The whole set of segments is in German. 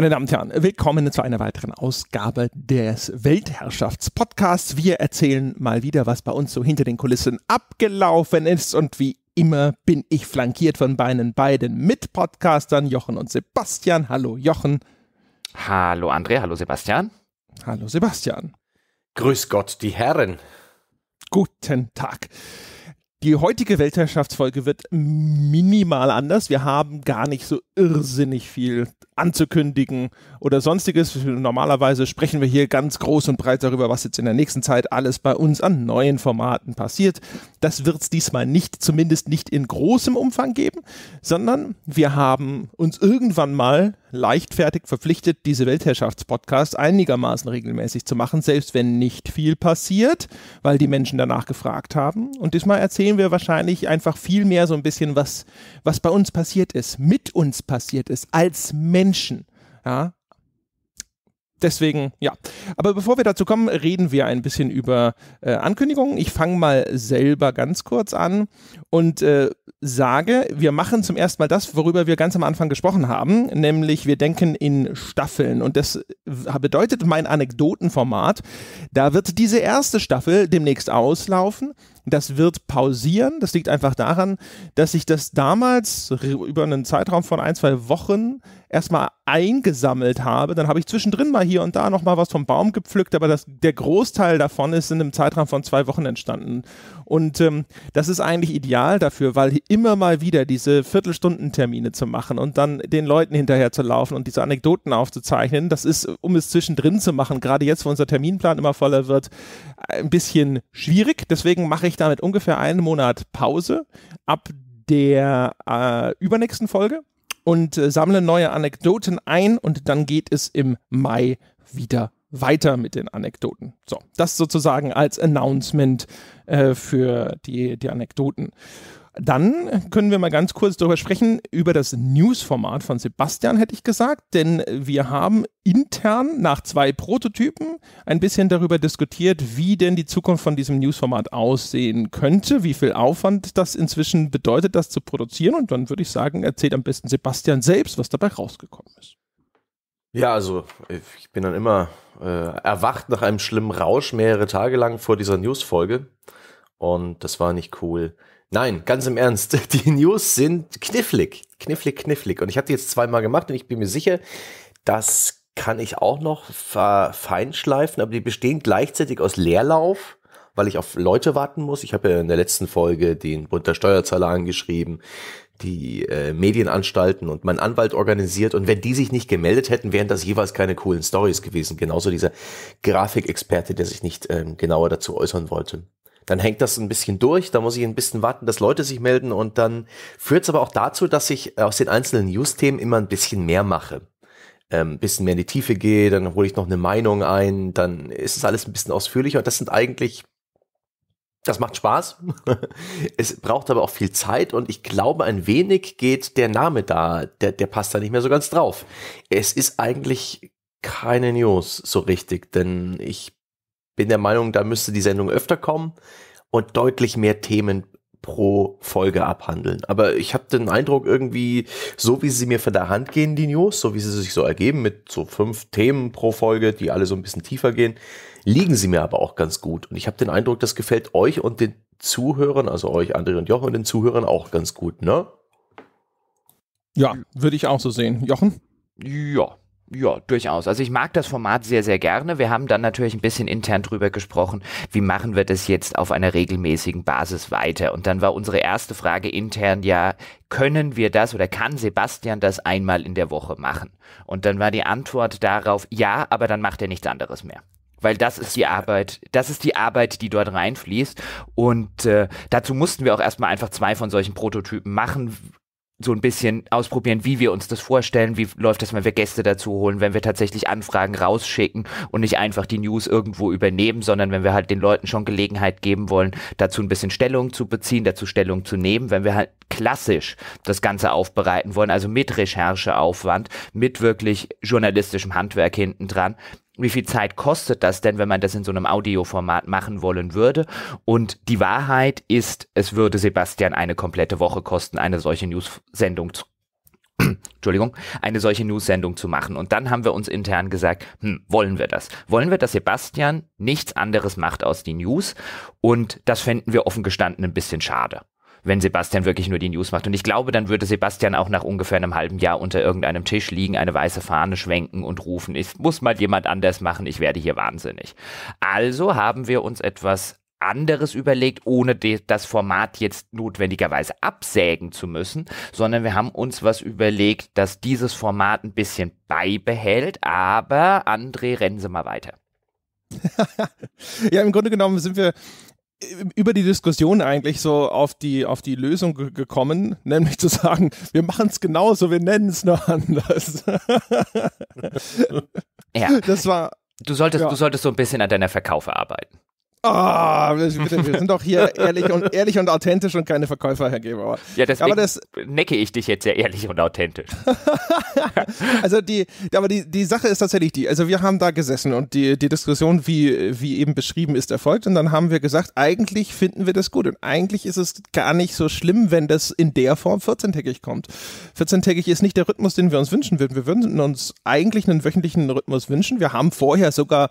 Meine Damen und Herren, willkommen zu einer weiteren Ausgabe des Weltherrschaftspodcasts. Wir erzählen mal wieder, was bei uns so hinter den Kulissen abgelaufen ist und wie immer bin ich flankiert von meinen beiden Mitpodcastern Jochen und Sebastian. Hallo Jochen. Hallo André, hallo Sebastian. Hallo Sebastian. Grüß Gott, die Herren. Guten Tag. Die heutige Weltherrschaftsfolge wird minimal anders. Wir haben gar nicht so irrsinnig viel anzukündigen oder sonstiges. Normalerweise sprechen wir hier ganz groß und breit darüber, was jetzt in der nächsten Zeit alles bei uns an neuen Formaten passiert. Das wird es diesmal nicht, zumindest nicht in großem Umfang geben, sondern wir haben uns irgendwann mal leichtfertig verpflichtet, diese Weltherrschaftspodcasts einigermaßen regelmäßig zu machen, selbst wenn nicht viel passiert, weil die Menschen danach gefragt haben. Und diesmal erzählen wir wahrscheinlich einfach viel mehr so ein bisschen, was, was bei uns passiert ist, mit uns passiert ist, als Menschen Menschen. Ja, deswegen, ja. Aber bevor wir dazu kommen, reden wir ein bisschen über äh, Ankündigungen. Ich fange mal selber ganz kurz an und äh, sage, wir machen zum ersten Mal das, worüber wir ganz am Anfang gesprochen haben, nämlich wir denken in Staffeln. Und das äh, bedeutet mein Anekdotenformat. Da wird diese erste Staffel demnächst auslaufen. Das wird pausieren. Das liegt einfach daran, dass sich das damals über einen Zeitraum von ein, zwei Wochen erstmal eingesammelt habe. Dann habe ich zwischendrin mal hier und da nochmal was vom Baum gepflückt, aber das, der Großteil davon ist in einem Zeitraum von zwei Wochen entstanden. Und ähm, das ist eigentlich ideal dafür, weil immer mal wieder diese Viertelstundentermine zu machen und dann den Leuten hinterher zu laufen und diese Anekdoten aufzuzeichnen, das ist, um es zwischendrin zu machen, gerade jetzt, wo unser Terminplan immer voller wird, ein bisschen schwierig. Deswegen mache ich ich damit ungefähr einen Monat Pause ab der äh, übernächsten Folge und äh, sammle neue Anekdoten ein und dann geht es im Mai wieder weiter mit den Anekdoten. So, das sozusagen als Announcement äh, für die, die Anekdoten. Dann können wir mal ganz kurz darüber sprechen, über das News-Format von Sebastian, hätte ich gesagt, denn wir haben intern nach zwei Prototypen ein bisschen darüber diskutiert, wie denn die Zukunft von diesem News-Format aussehen könnte, wie viel Aufwand das inzwischen bedeutet, das zu produzieren. Und dann würde ich sagen, erzählt am besten Sebastian selbst, was dabei rausgekommen ist. Ja, also ich bin dann immer äh, erwacht nach einem schlimmen Rausch mehrere Tage lang vor dieser News-Folge. Und das war nicht cool. Nein, ganz im Ernst. Die News sind knifflig. Knifflig, knifflig. Und ich habe die jetzt zweimal gemacht und ich bin mir sicher, das kann ich auch noch feinschleifen, aber die bestehen gleichzeitig aus Leerlauf, weil ich auf Leute warten muss. Ich habe ja in der letzten Folge den Bund der Steuerzahler angeschrieben, die äh, Medienanstalten und mein Anwalt organisiert. Und wenn die sich nicht gemeldet hätten, wären das jeweils keine coolen Stories gewesen. Genauso dieser Grafikexperte, der sich nicht ähm, genauer dazu äußern wollte dann hängt das ein bisschen durch, da muss ich ein bisschen warten, dass Leute sich melden und dann führt es aber auch dazu, dass ich aus den einzelnen News-Themen immer ein bisschen mehr mache. Ähm, bisschen mehr in die Tiefe gehe, dann hole ich noch eine Meinung ein, dann ist es alles ein bisschen ausführlicher und das sind eigentlich, das macht Spaß. es braucht aber auch viel Zeit und ich glaube, ein wenig geht der Name da, der, der passt da nicht mehr so ganz drauf. Es ist eigentlich keine News so richtig, denn ich bin der Meinung, da müsste die Sendung öfter kommen und deutlich mehr Themen pro Folge abhandeln. Aber ich habe den Eindruck irgendwie, so wie sie mir von der Hand gehen, die News, so wie sie sich so ergeben, mit so fünf Themen pro Folge, die alle so ein bisschen tiefer gehen, liegen sie mir aber auch ganz gut. Und ich habe den Eindruck, das gefällt euch und den Zuhörern, also euch, André und Jochen, und den Zuhörern auch ganz gut, ne? Ja, würde ich auch so sehen. Jochen? Ja, ja, durchaus. Also ich mag das Format sehr, sehr gerne. Wir haben dann natürlich ein bisschen intern drüber gesprochen, wie machen wir das jetzt auf einer regelmäßigen Basis weiter. Und dann war unsere erste Frage intern ja, können wir das oder kann Sebastian das einmal in der Woche machen? Und dann war die Antwort darauf, ja, aber dann macht er nichts anderes mehr weil das ist die Arbeit, das ist die Arbeit, die dort reinfließt. Und äh, dazu mussten wir auch erstmal einfach zwei von solchen Prototypen machen, so ein bisschen ausprobieren, wie wir uns das vorstellen, wie läuft das, wenn wir Gäste dazu holen, wenn wir tatsächlich Anfragen rausschicken und nicht einfach die News irgendwo übernehmen, sondern wenn wir halt den Leuten schon Gelegenheit geben wollen, dazu ein bisschen Stellung zu beziehen, dazu Stellung zu nehmen, wenn wir halt klassisch das Ganze aufbereiten wollen, also mit Rechercheaufwand, mit wirklich journalistischem Handwerk hinten dran, wie viel Zeit kostet das denn, wenn man das in so einem Audioformat machen wollen würde? Und die Wahrheit ist, es würde Sebastian eine komplette Woche kosten, eine solche News-Sendung zu Entschuldigung, eine solche News-Sendung zu machen. Und dann haben wir uns intern gesagt, hm, wollen wir das? Wollen wir, dass Sebastian nichts anderes macht als die News? Und das fänden wir offen gestanden ein bisschen schade wenn Sebastian wirklich nur die News macht. Und ich glaube, dann würde Sebastian auch nach ungefähr einem halben Jahr unter irgendeinem Tisch liegen, eine weiße Fahne schwenken und rufen, es muss mal jemand anders machen, ich werde hier wahnsinnig. Also haben wir uns etwas anderes überlegt, ohne das Format jetzt notwendigerweise absägen zu müssen, sondern wir haben uns was überlegt, dass dieses Format ein bisschen beibehält, aber André, rennen Sie mal weiter. ja, im Grunde genommen sind wir über die Diskussion eigentlich so auf die, auf die Lösung gekommen, nämlich zu sagen, wir machen es genauso, wir nennen es nur anders. ja. Das war. Du solltest, ja. du solltest so ein bisschen an deiner Verkaufe arbeiten. Ah, oh, wir sind doch hier ehrlich und, ehrlich und authentisch und keine Verkäufer, Herr Gebauer. Ja, deswegen aber das necke ich dich jetzt sehr ehrlich und authentisch. also die, aber die, die Sache ist tatsächlich die, also wir haben da gesessen und die, die Diskussion, wie, wie eben beschrieben, ist erfolgt und dann haben wir gesagt, eigentlich finden wir das gut und eigentlich ist es gar nicht so schlimm, wenn das in der Form 14-tägig kommt. 14-tägig ist nicht der Rhythmus, den wir uns wünschen würden. Wir würden uns eigentlich einen wöchentlichen Rhythmus wünschen. Wir haben vorher sogar,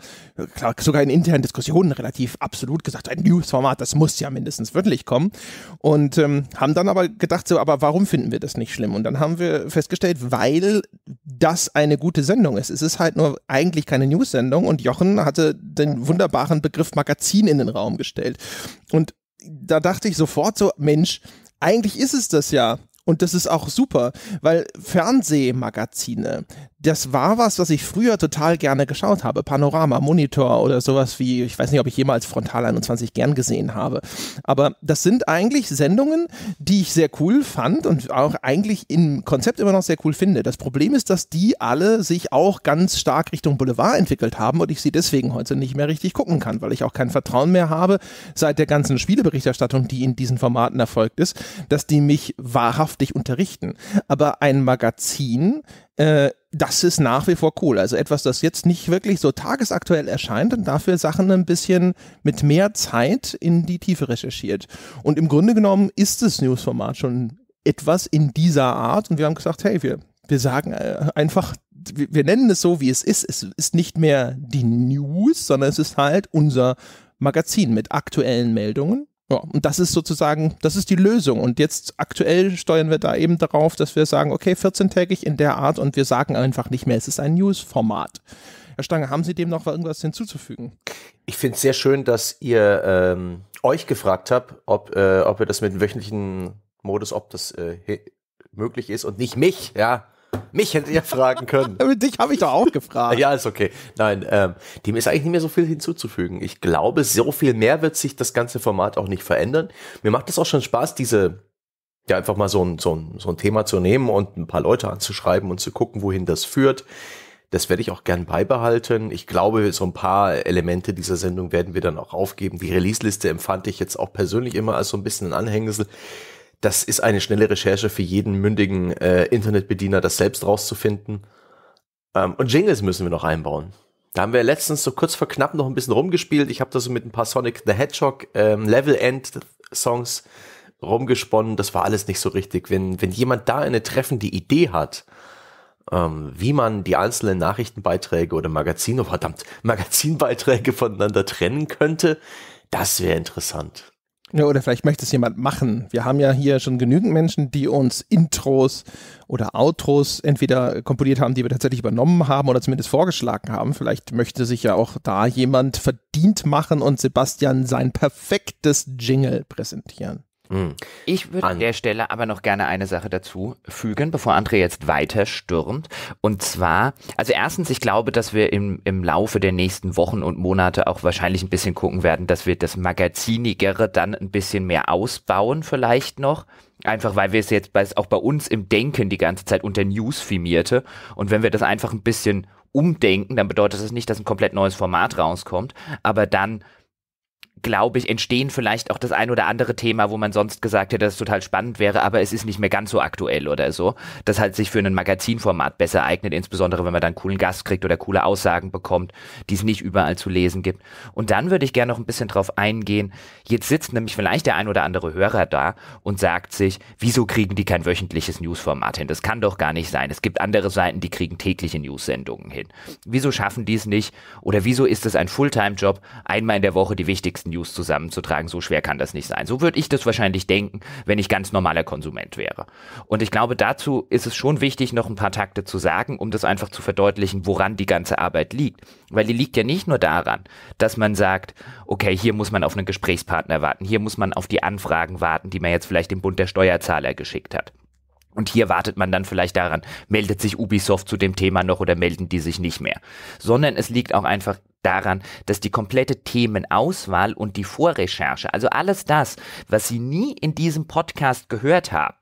klar, sogar in internen Diskussionen relativ absolut gesagt, ein News-Format, das muss ja mindestens wirklich kommen. Und ähm, haben dann aber gedacht, so, aber warum finden wir das nicht schlimm? Und dann haben wir festgestellt, weil das eine gute Sendung ist. Es ist halt nur eigentlich keine News-Sendung und Jochen hatte den wunderbaren Begriff Magazin in den Raum gestellt. Und da dachte ich sofort so, Mensch, eigentlich ist es das ja. Und das ist auch super, weil Fernsehmagazine, das war was, was ich früher total gerne geschaut habe. Panorama, Monitor oder sowas wie, ich weiß nicht, ob ich jemals Frontal 21 gern gesehen habe. Aber das sind eigentlich Sendungen, die ich sehr cool fand und auch eigentlich im Konzept immer noch sehr cool finde. Das Problem ist, dass die alle sich auch ganz stark Richtung Boulevard entwickelt haben und ich sie deswegen heute nicht mehr richtig gucken kann, weil ich auch kein Vertrauen mehr habe seit der ganzen Spieleberichterstattung, die in diesen Formaten erfolgt ist, dass die mich wahrhaft wissenschaftlich unterrichten. Aber ein Magazin, äh, das ist nach wie vor cool. Also etwas, das jetzt nicht wirklich so tagesaktuell erscheint und dafür Sachen ein bisschen mit mehr Zeit in die Tiefe recherchiert. Und im Grunde genommen ist das Newsformat schon etwas in dieser Art und wir haben gesagt, hey, wir, wir sagen äh, einfach wir nennen es so, wie es ist. Es ist nicht mehr die News, sondern es ist halt unser Magazin mit aktuellen Meldungen ja, und das ist sozusagen, das ist die Lösung. Und jetzt aktuell steuern wir da eben darauf, dass wir sagen, okay, 14-tägig in der Art und wir sagen einfach nicht mehr, es ist ein News-Format. Herr Stange, haben Sie dem noch irgendwas hinzuzufügen? Ich finde es sehr schön, dass ihr ähm, euch gefragt habt, ob, äh, ob ihr das mit dem wöchentlichen Modus, ob das äh, möglich ist und nicht mich, ja. Mich hättet ihr fragen können. Dich habe ich doch auch gefragt. ja, ist okay. Nein, ähm, dem ist eigentlich nicht mehr so viel hinzuzufügen. Ich glaube, so viel mehr wird sich das ganze Format auch nicht verändern. Mir macht es auch schon Spaß, diese, ja, einfach mal so ein, so, ein, so ein Thema zu nehmen und ein paar Leute anzuschreiben und zu gucken, wohin das führt. Das werde ich auch gern beibehalten. Ich glaube, so ein paar Elemente dieser Sendung werden wir dann auch aufgeben. Die Release-Liste empfand ich jetzt auch persönlich immer als so ein bisschen ein Anhängsel das ist eine schnelle Recherche für jeden mündigen äh, Internetbediener, das selbst rauszufinden. Ähm, und Jingles müssen wir noch einbauen. Da haben wir letztens so kurz vor knapp noch ein bisschen rumgespielt. Ich habe da so mit ein paar Sonic the Hedgehog ähm, Level End Songs rumgesponnen. Das war alles nicht so richtig. Wenn, wenn jemand da eine treffende Idee hat, ähm, wie man die einzelnen Nachrichtenbeiträge oder Magazine, oh verdammt, Magazinbeiträge voneinander trennen könnte, das wäre interessant. Ja, oder vielleicht möchte es jemand machen. Wir haben ja hier schon genügend Menschen, die uns Intros oder Outros entweder komponiert haben, die wir tatsächlich übernommen haben oder zumindest vorgeschlagen haben. Vielleicht möchte sich ja auch da jemand verdient machen und Sebastian sein perfektes Jingle präsentieren. Mhm. Ich würde an der Stelle aber noch gerne eine Sache dazu fügen, bevor André jetzt weiter stürmt. Und zwar, also erstens, ich glaube, dass wir im, im Laufe der nächsten Wochen und Monate auch wahrscheinlich ein bisschen gucken werden, dass wir das Magazinigere dann ein bisschen mehr ausbauen vielleicht noch. Einfach weil wir es jetzt bei, auch bei uns im Denken die ganze Zeit unter News filmierte. Und wenn wir das einfach ein bisschen umdenken, dann bedeutet das nicht, dass ein komplett neues Format rauskommt, aber dann glaube ich, entstehen vielleicht auch das ein oder andere Thema, wo man sonst gesagt hätte, dass es total spannend wäre, aber es ist nicht mehr ganz so aktuell oder so. Das halt sich für ein Magazinformat besser eignet, insbesondere wenn man dann coolen Gast kriegt oder coole Aussagen bekommt, die es nicht überall zu lesen gibt. Und dann würde ich gerne noch ein bisschen drauf eingehen. Jetzt sitzt nämlich vielleicht der ein oder andere Hörer da und sagt sich, wieso kriegen die kein wöchentliches Newsformat hin? Das kann doch gar nicht sein. Es gibt andere Seiten, die kriegen tägliche News-Sendungen hin. Wieso schaffen die es nicht? Oder wieso ist es ein Fulltime-Job, einmal in der Woche die wichtigsten ganzen News zusammenzutragen. So schwer kann das nicht sein. So würde ich das wahrscheinlich denken, wenn ich ganz normaler Konsument wäre. Und ich glaube, dazu ist es schon wichtig, noch ein paar Takte zu sagen, um das einfach zu verdeutlichen, woran die ganze Arbeit liegt. Weil die liegt ja nicht nur daran, dass man sagt, okay, hier muss man auf einen Gesprächspartner warten, hier muss man auf die Anfragen warten, die man jetzt vielleicht dem Bund der Steuerzahler geschickt hat. Und hier wartet man dann vielleicht daran, meldet sich Ubisoft zu dem Thema noch oder melden die sich nicht mehr. Sondern es liegt auch einfach daran, dass die komplette Themenauswahl und die Vorrecherche, also alles das, was Sie nie in diesem Podcast gehört haben,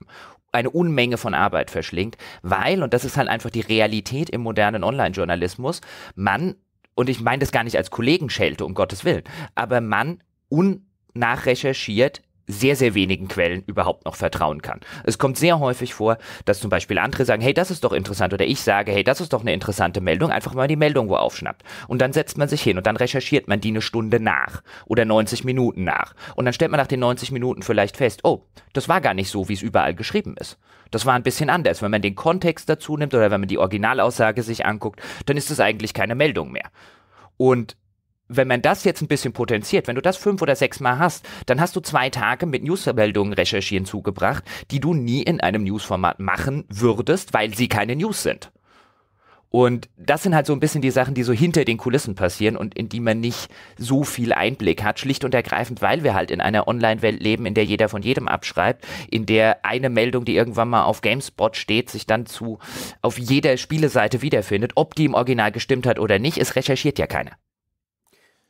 eine Unmenge von Arbeit verschlingt, weil, und das ist halt einfach die Realität im modernen Online-Journalismus, man, und ich meine das gar nicht als Kollegen schelte, um Gottes Willen, aber man un nachrecherchiert sehr, sehr wenigen Quellen überhaupt noch vertrauen kann. Es kommt sehr häufig vor, dass zum Beispiel andere sagen, hey, das ist doch interessant oder ich sage, hey, das ist doch eine interessante Meldung, einfach mal die Meldung wo aufschnappt. Und dann setzt man sich hin und dann recherchiert man die eine Stunde nach oder 90 Minuten nach. Und dann stellt man nach den 90 Minuten vielleicht fest, oh, das war gar nicht so, wie es überall geschrieben ist. Das war ein bisschen anders. Wenn man den Kontext dazu nimmt oder wenn man die Originalaussage sich anguckt, dann ist es eigentlich keine Meldung mehr. Und wenn man das jetzt ein bisschen potenziert, wenn du das fünf oder sechs Mal hast, dann hast du zwei Tage mit Newsmeldungen recherchieren zugebracht, die du nie in einem Newsformat machen würdest, weil sie keine News sind. Und das sind halt so ein bisschen die Sachen, die so hinter den Kulissen passieren und in die man nicht so viel Einblick hat, schlicht und ergreifend, weil wir halt in einer Online-Welt leben, in der jeder von jedem abschreibt, in der eine Meldung, die irgendwann mal auf GameSpot steht, sich dann zu auf jeder Spieleseite wiederfindet. Ob die im Original gestimmt hat oder nicht, es recherchiert ja keiner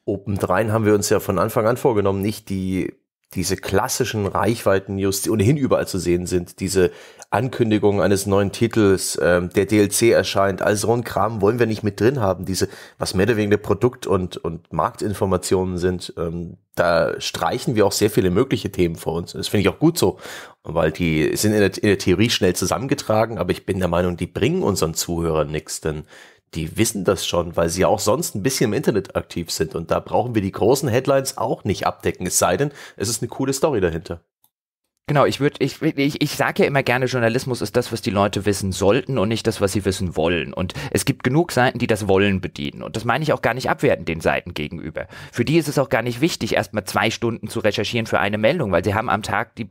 obendrein haben wir uns ja von Anfang an vorgenommen, nicht die diese klassischen Reichweiten-News, die ohnehin überall zu sehen sind, diese Ankündigung eines neuen Titels, ähm, der DLC erscheint, all so ein Kram wollen wir nicht mit drin haben. Diese, was mehr oder weniger Produkt- und, und Marktinformationen sind, ähm, da streichen wir auch sehr viele mögliche Themen vor uns. Das finde ich auch gut so, weil die sind in der, in der Theorie schnell zusammengetragen, aber ich bin der Meinung, die bringen unseren Zuhörern nichts, denn die wissen das schon, weil sie ja auch sonst ein bisschen im Internet aktiv sind. Und da brauchen wir die großen Headlines auch nicht abdecken, es sei denn, es ist eine coole Story dahinter. Genau, ich würde, ich, ich, ich sage ja immer gerne, Journalismus ist das, was die Leute wissen sollten und nicht das, was sie wissen wollen. Und es gibt genug Seiten, die das Wollen bedienen. Und das meine ich auch gar nicht abwerten den Seiten gegenüber. Für die ist es auch gar nicht wichtig, erstmal zwei Stunden zu recherchieren für eine Meldung, weil sie haben am Tag die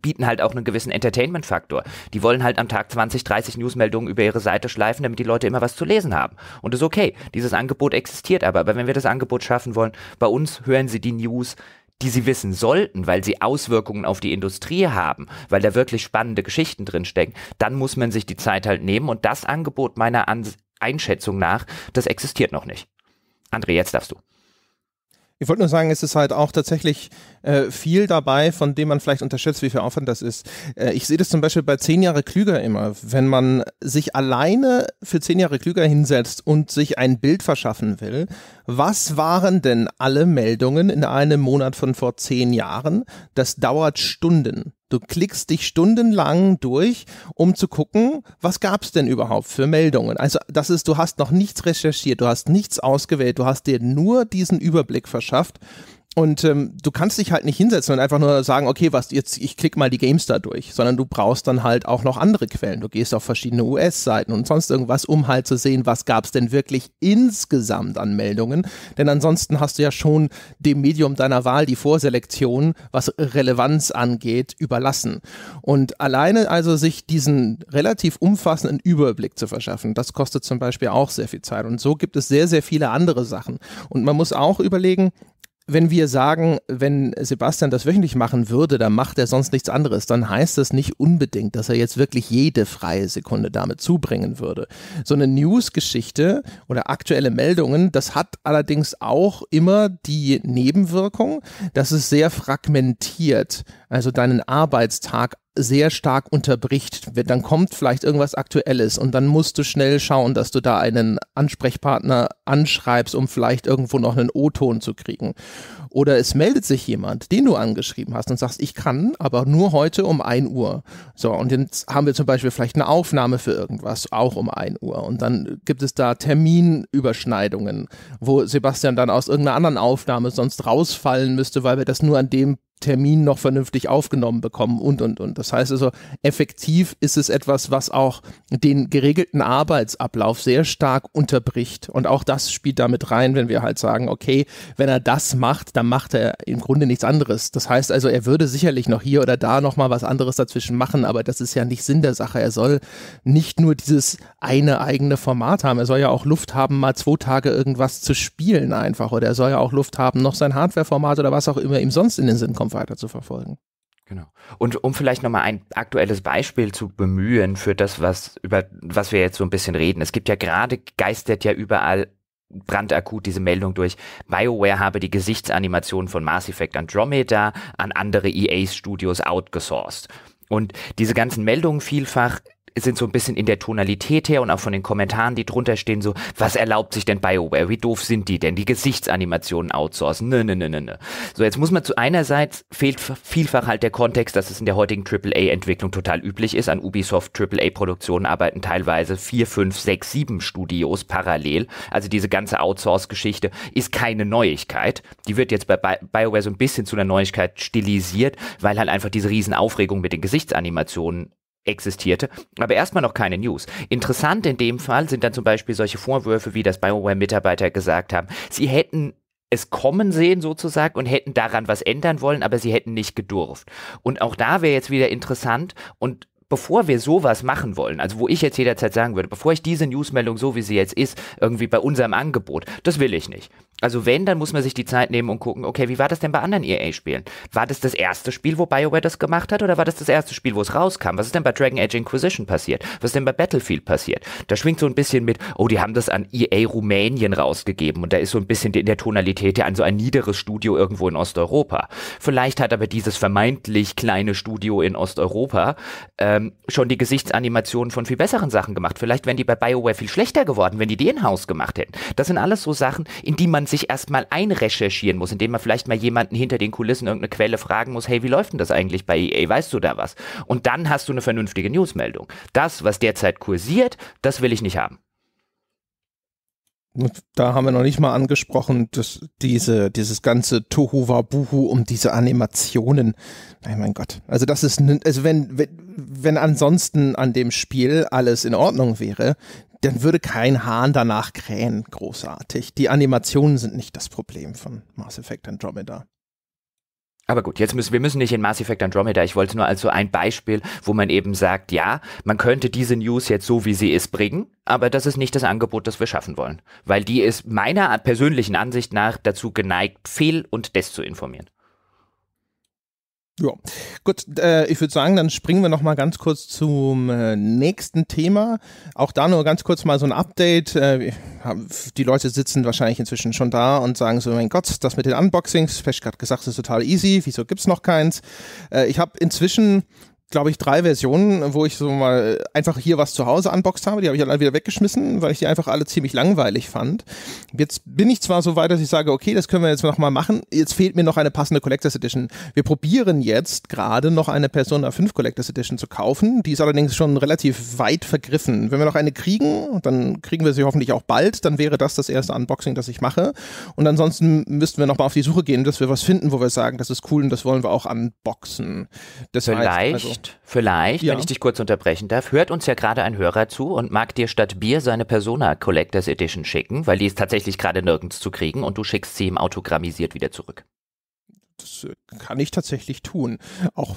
bieten halt auch einen gewissen Entertainment-Faktor. Die wollen halt am Tag 20, 30 Newsmeldungen über ihre Seite schleifen, damit die Leute immer was zu lesen haben. Und das ist okay. Dieses Angebot existiert aber. Aber wenn wir das Angebot schaffen wollen, bei uns hören sie die News, die sie wissen sollten, weil sie Auswirkungen auf die Industrie haben, weil da wirklich spannende Geschichten drinstecken, dann muss man sich die Zeit halt nehmen. Und das Angebot meiner An Einschätzung nach, das existiert noch nicht. André, jetzt darfst du. Ich wollte nur sagen, es ist halt auch tatsächlich äh, viel dabei, von dem man vielleicht unterschätzt, wie viel Aufwand das ist. Äh, ich sehe das zum Beispiel bei zehn Jahre Klüger immer. Wenn man sich alleine für zehn Jahre Klüger hinsetzt und sich ein Bild verschaffen will, was waren denn alle Meldungen in einem Monat von vor zehn Jahren? Das dauert Stunden. Du klickst dich stundenlang durch, um zu gucken, was gab es denn überhaupt für Meldungen. Also das ist, du hast noch nichts recherchiert, du hast nichts ausgewählt, du hast dir nur diesen Überblick verschafft und ähm, du kannst dich halt nicht hinsetzen und einfach nur sagen, okay, was jetzt, ich klicke mal die Games da durch, sondern du brauchst dann halt auch noch andere Quellen. Du gehst auf verschiedene US-Seiten und sonst irgendwas, um halt zu sehen, was gab es denn wirklich insgesamt an Meldungen. Denn ansonsten hast du ja schon dem Medium deiner Wahl die Vorselektion, was Relevanz angeht, überlassen. Und alleine also sich diesen relativ umfassenden Überblick zu verschaffen, das kostet zum Beispiel auch sehr viel Zeit. Und so gibt es sehr, sehr viele andere Sachen. Und man muss auch überlegen, wenn wir sagen, wenn Sebastian das wöchentlich machen würde, dann macht er sonst nichts anderes, dann heißt das nicht unbedingt, dass er jetzt wirklich jede freie Sekunde damit zubringen würde. So eine News-Geschichte oder aktuelle Meldungen, das hat allerdings auch immer die Nebenwirkung, dass es sehr fragmentiert also deinen Arbeitstag sehr stark unterbricht. Dann kommt vielleicht irgendwas Aktuelles und dann musst du schnell schauen, dass du da einen Ansprechpartner anschreibst, um vielleicht irgendwo noch einen O-Ton zu kriegen. Oder es meldet sich jemand, den du angeschrieben hast und sagst, ich kann, aber nur heute um 1 Uhr. So, und jetzt haben wir zum Beispiel vielleicht eine Aufnahme für irgendwas, auch um 1 Uhr. Und dann gibt es da Terminüberschneidungen, wo Sebastian dann aus irgendeiner anderen Aufnahme sonst rausfallen müsste, weil wir das nur an dem Termin noch vernünftig aufgenommen bekommen und, und, und. Das heißt also, effektiv ist es etwas, was auch den geregelten Arbeitsablauf sehr stark unterbricht. Und auch das spielt damit rein, wenn wir halt sagen, okay, wenn er das macht, dann macht er im Grunde nichts anderes. Das heißt also, er würde sicherlich noch hier oder da nochmal was anderes dazwischen machen, aber das ist ja nicht Sinn der Sache. Er soll nicht nur dieses eine eigene Format haben. Er soll ja auch Luft haben, mal zwei Tage irgendwas zu spielen einfach. Oder er soll ja auch Luft haben, noch sein Hardware-Format oder was auch immer ihm sonst in den Sinn kommt weiter zu verfolgen. Genau. Und um vielleicht nochmal ein aktuelles Beispiel zu bemühen für das, was über was wir jetzt so ein bisschen reden. Es gibt ja gerade, geistert ja überall brandakut diese Meldung durch. BioWare habe die Gesichtsanimation von Mass Effect Andromeda an andere EA-Studios outgesourced. Und diese ganzen Meldungen vielfach sind so ein bisschen in der Tonalität her und auch von den Kommentaren, die drunter stehen, so, was erlaubt sich denn BioWare? Wie doof sind die denn? Die Gesichtsanimationen outsourcen? Nö, nö, nö, nö, nö. So, jetzt muss man zu einerseits fehlt vielfach halt der Kontext, dass es in der heutigen AAA-Entwicklung total üblich ist. An Ubisoft AAA-Produktionen arbeiten teilweise vier, fünf, sechs, sieben Studios parallel. Also diese ganze Outsource-Geschichte ist keine Neuigkeit. Die wird jetzt bei BioWare so ein bisschen zu einer Neuigkeit stilisiert, weil halt einfach diese Riesenaufregung mit den Gesichtsanimationen existierte, aber erstmal noch keine News. Interessant in dem Fall sind dann zum Beispiel solche Vorwürfe, wie das BioWare-Mitarbeiter gesagt haben, sie hätten es kommen sehen sozusagen und hätten daran was ändern wollen, aber sie hätten nicht gedurft. Und auch da wäre jetzt wieder interessant und bevor wir sowas machen wollen, also wo ich jetzt jederzeit sagen würde, bevor ich diese Newsmeldung so wie sie jetzt ist, irgendwie bei unserem Angebot, das will ich nicht. Also wenn, dann muss man sich die Zeit nehmen und gucken, okay, wie war das denn bei anderen EA-Spielen? War das das erste Spiel, wo BioWare das gemacht hat oder war das das erste Spiel, wo es rauskam? Was ist denn bei Dragon Age Inquisition passiert? Was ist denn bei Battlefield passiert? Da schwingt so ein bisschen mit, oh, die haben das an EA Rumänien rausgegeben und da ist so ein bisschen in der Tonalität ja an so ein niederes Studio irgendwo in Osteuropa. Vielleicht hat aber dieses vermeintlich kleine Studio in Osteuropa ähm, schon die Gesichtsanimationen von viel besseren Sachen gemacht. Vielleicht wären die bei BioWare viel schlechter geworden, wenn die die in-house gemacht hätten. Das sind alles so Sachen, in die man sich sich erstmal einrecherchieren muss, indem man vielleicht mal jemanden hinter den Kulissen irgendeine Quelle fragen muss, hey, wie läuft denn das eigentlich bei EA? Weißt du da was? Und dann hast du eine vernünftige Newsmeldung. Das, was derzeit kursiert, das will ich nicht haben da haben wir noch nicht mal angesprochen, dass diese, dieses ganze Tohu Wabuhu um diese Animationen. Nein, mein Gott. Also das ist, also wenn, wenn, wenn ansonsten an dem Spiel alles in Ordnung wäre, dann würde kein Hahn danach krähen, großartig. Die Animationen sind nicht das Problem von Mass Effect Andromeda. Aber gut, jetzt müssen wir müssen nicht in Mass Effect Andromeda. Ich wollte nur also ein Beispiel, wo man eben sagt, ja, man könnte diese News jetzt so wie sie ist bringen, aber das ist nicht das Angebot, das wir schaffen wollen, weil die ist meiner persönlichen Ansicht nach dazu geneigt, fehl und des zu informieren. Ja, gut, äh, ich würde sagen, dann springen wir nochmal ganz kurz zum äh, nächsten Thema. Auch da nur ganz kurz mal so ein Update. Äh, die Leute sitzen wahrscheinlich inzwischen schon da und sagen so, mein Gott, das mit den Unboxings, Pesch gerade gesagt, ist total easy, wieso gibt's noch keins? Äh, ich habe inzwischen glaube ich, drei Versionen, wo ich so mal einfach hier was zu Hause unboxed habe. Die habe ich dann wieder weggeschmissen, weil ich die einfach alle ziemlich langweilig fand. Jetzt bin ich zwar so weit, dass ich sage, okay, das können wir jetzt nochmal machen. Jetzt fehlt mir noch eine passende Collectors Edition. Wir probieren jetzt gerade noch eine Persona 5 Collectors Edition zu kaufen. Die ist allerdings schon relativ weit vergriffen. Wenn wir noch eine kriegen, dann kriegen wir sie hoffentlich auch bald. Dann wäre das das erste Unboxing, das ich mache. Und ansonsten müssten wir nochmal auf die Suche gehen, dass wir was finden, wo wir sagen, das ist cool und das wollen wir auch unboxen. Das Vielleicht heißt, also Vielleicht, vielleicht, ja. wenn ich dich kurz unterbrechen darf, hört uns ja gerade ein Hörer zu und mag dir statt Bier seine Persona Collectors Edition schicken, weil die ist tatsächlich gerade nirgends zu kriegen und du schickst sie ihm autogrammisiert wieder zurück das äh, kann ich tatsächlich tun. Auch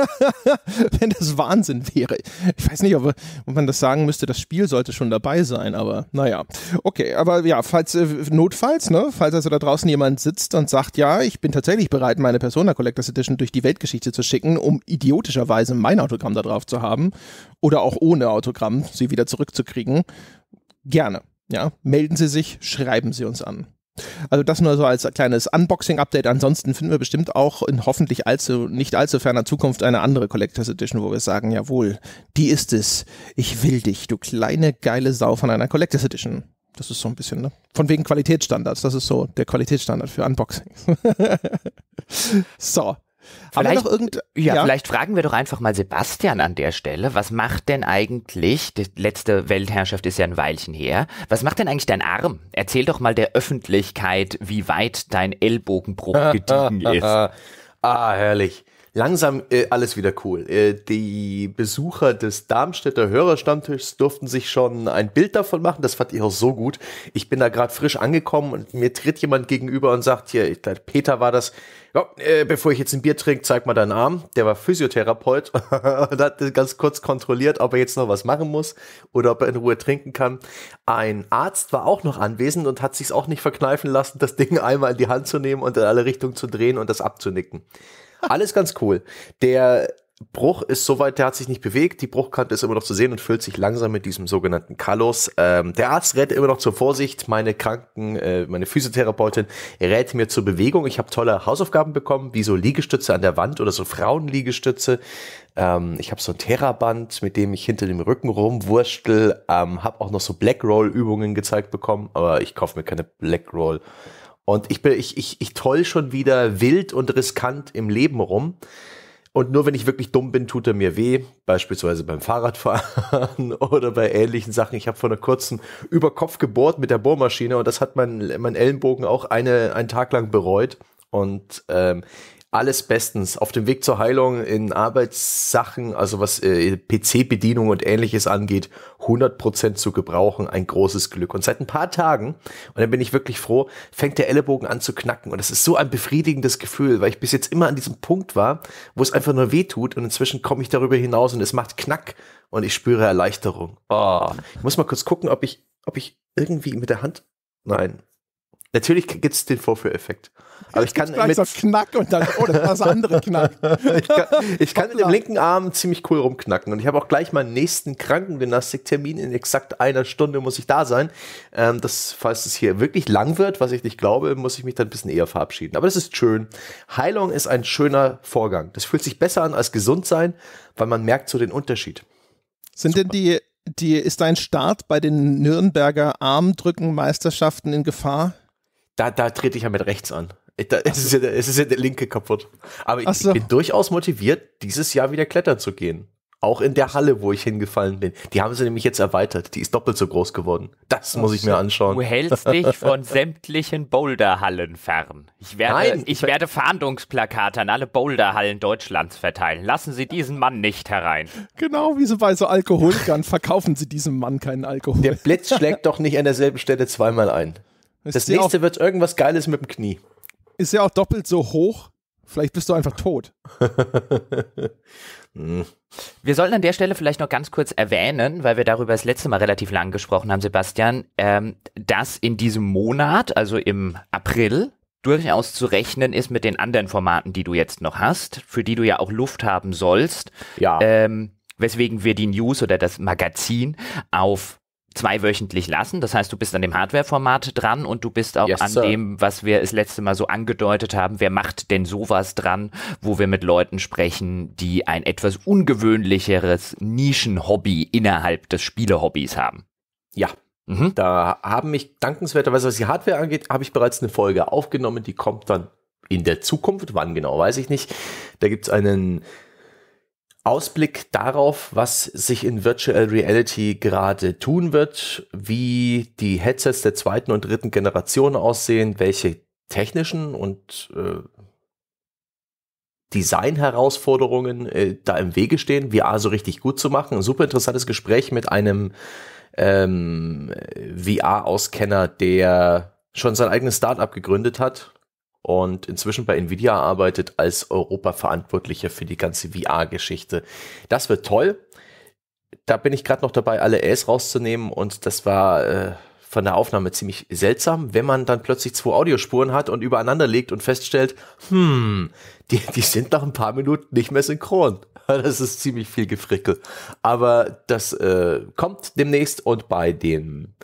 wenn das Wahnsinn wäre. Ich weiß nicht, ob, man das sagen müsste, das Spiel sollte schon dabei sein, aber naja. Okay, aber ja, falls äh, notfalls, ne, falls also da draußen jemand sitzt und sagt, ja, ich bin tatsächlich bereit, meine Persona Collectors Edition durch die Weltgeschichte zu schicken, um idiotischerweise mein Autogramm da drauf zu haben oder auch ohne Autogramm sie wieder zurückzukriegen, gerne. Ja, melden Sie sich, schreiben Sie uns an. Also das nur so als kleines Unboxing-Update. Ansonsten finden wir bestimmt auch in hoffentlich allzu, nicht allzu ferner Zukunft eine andere Collectors Edition, wo wir sagen, jawohl, die ist es. Ich will dich, du kleine geile Sau von einer Collectors Edition. Das ist so ein bisschen, ne? Von wegen Qualitätsstandards. Das ist so der Qualitätsstandard für Unboxing. so, Vielleicht, irgend, ja, ja, vielleicht fragen wir doch einfach mal Sebastian an der Stelle. Was macht denn eigentlich, die letzte Weltherrschaft ist ja ein Weilchen her, was macht denn eigentlich dein Arm? Erzähl doch mal der Öffentlichkeit, wie weit dein Ellbogenbruch gediegen ist. Ah, herrlich langsam äh, alles wieder cool. Äh, die Besucher des Darmstädter Hörerstammtischs durften sich schon ein Bild davon machen. Das fand ich auch so gut. Ich bin da gerade frisch angekommen und mir tritt jemand gegenüber und sagt hier, ich, Peter war das. Ja, äh, bevor ich jetzt ein Bier trinke, zeig mal deinen Arm. Der war Physiotherapeut und hat ganz kurz kontrolliert, ob er jetzt noch was machen muss oder ob er in Ruhe trinken kann. Ein Arzt war auch noch anwesend und hat sich's auch nicht verkneifen lassen, das Ding einmal in die Hand zu nehmen und in alle Richtungen zu drehen und das abzunicken. Alles ganz cool. Der Bruch ist soweit, der hat sich nicht bewegt. Die Bruchkante ist immer noch zu sehen und füllt sich langsam mit diesem sogenannten Kallus. Ähm, der Arzt rät immer noch zur Vorsicht. Meine Kranken, äh, meine Physiotherapeutin rät mir zur Bewegung. Ich habe tolle Hausaufgaben bekommen, wie so Liegestütze an der Wand oder so Frauenliegestütze. Ähm, ich habe so ein Terraband, mit dem ich hinter dem Rücken rumwurschtel. Ähm, habe auch noch so Blackroll-Übungen gezeigt bekommen, aber ich kaufe mir keine Blackroll-Übungen. Und ich, bin, ich, ich, ich toll schon wieder wild und riskant im Leben rum. Und nur wenn ich wirklich dumm bin, tut er mir weh, beispielsweise beim Fahrradfahren oder bei ähnlichen Sachen. Ich habe vor einer kurzen über Kopf gebohrt mit der Bohrmaschine und das hat mein, mein Ellenbogen auch eine, einen Tag lang bereut. Und ähm, alles bestens auf dem Weg zur Heilung in Arbeitssachen, also was äh, PC-Bedienung und ähnliches angeht, 100% zu gebrauchen, ein großes Glück. Und seit ein paar Tagen, und dann bin ich wirklich froh, fängt der Ellenbogen an zu knacken. Und das ist so ein befriedigendes Gefühl, weil ich bis jetzt immer an diesem Punkt war, wo es einfach nur weh tut und inzwischen komme ich darüber hinaus und es macht Knack und ich spüre Erleichterung. Oh. Ich muss mal kurz gucken, ob ich, ob ich irgendwie mit der Hand, nein, Natürlich gibt es den Vorführeffekt. Aber ich kann mit so Knack und dann oh, das war das andere Knack. ich kann, ich kann mit dem linken Arm ziemlich cool rumknacken und ich habe auch gleich meinen nächsten Krankengymnastiktermin in exakt einer Stunde muss ich da sein. Ähm, das, falls es hier wirklich lang wird, was ich nicht glaube, muss ich mich dann ein bisschen eher verabschieden. Aber das ist schön. Heilung ist ein schöner Vorgang. Das fühlt sich besser an als gesund sein, weil man merkt so den Unterschied. Sind Super. denn die die ist dein Start bei den Nürnberger Armdrückenmeisterschaften in Gefahr? Da, da trete ich ja mit rechts an. Da, es, ist ja, es ist ja der linke kaputt. Aber ich, so. ich bin durchaus motiviert, dieses Jahr wieder klettern zu gehen. Auch in der Halle, wo ich hingefallen bin. Die haben sie nämlich jetzt erweitert. Die ist doppelt so groß geworden. Das muss ich mir anschauen. Du hältst dich von sämtlichen Boulderhallen fern. Ich werde, Nein. ich werde Fahndungsplakate an alle Boulderhallen Deutschlands verteilen. Lassen Sie diesen Mann nicht herein. Genau wie so bei so Alkoholikern verkaufen Sie diesem Mann keinen Alkohol. Der Blitz schlägt doch nicht an derselben Stelle zweimal ein. Ist das nächste auch, wird irgendwas Geiles mit dem Knie. Ist ja auch doppelt so hoch. Vielleicht bist du einfach tot. Hm. wir sollten an der Stelle vielleicht noch ganz kurz erwähnen, weil wir darüber das letzte Mal relativ lang gesprochen haben, Sebastian, ähm, dass in diesem Monat, also im April, durchaus zu rechnen ist mit den anderen Formaten, die du jetzt noch hast, für die du ja auch Luft haben sollst. Ja. Ähm, weswegen wir die News oder das Magazin auf zweiwöchentlich lassen. Das heißt, du bist an dem Hardware-Format dran und du bist auch yes, an Sir. dem, was wir das letzte Mal so angedeutet haben, wer macht denn sowas dran, wo wir mit Leuten sprechen, die ein etwas ungewöhnlicheres Nischenhobby innerhalb des Spielehobbys haben. Ja. Mhm. Da haben mich dankenswerterweise, was die Hardware angeht, habe ich bereits eine Folge aufgenommen, die kommt dann in der Zukunft, wann genau, weiß ich nicht. Da gibt es einen Ausblick darauf, was sich in Virtual Reality gerade tun wird, wie die Headsets der zweiten und dritten Generation aussehen, welche technischen und äh, Design-Herausforderungen äh, da im Wege stehen, VR so richtig gut zu machen. Ein super interessantes Gespräch mit einem ähm, VR-Auskenner, der schon sein eigenes Startup gegründet hat und inzwischen bei Nvidia arbeitet als Europa-Verantwortlicher für die ganze VR-Geschichte. Das wird toll. Da bin ich gerade noch dabei, alle A's rauszunehmen und das war äh, von der Aufnahme ziemlich seltsam, wenn man dann plötzlich zwei Audiospuren hat und übereinander legt und feststellt, hm, die, die sind nach ein paar Minuten nicht mehr synchron. Das ist ziemlich viel Gefrickel. Aber das äh, kommt demnächst und bei den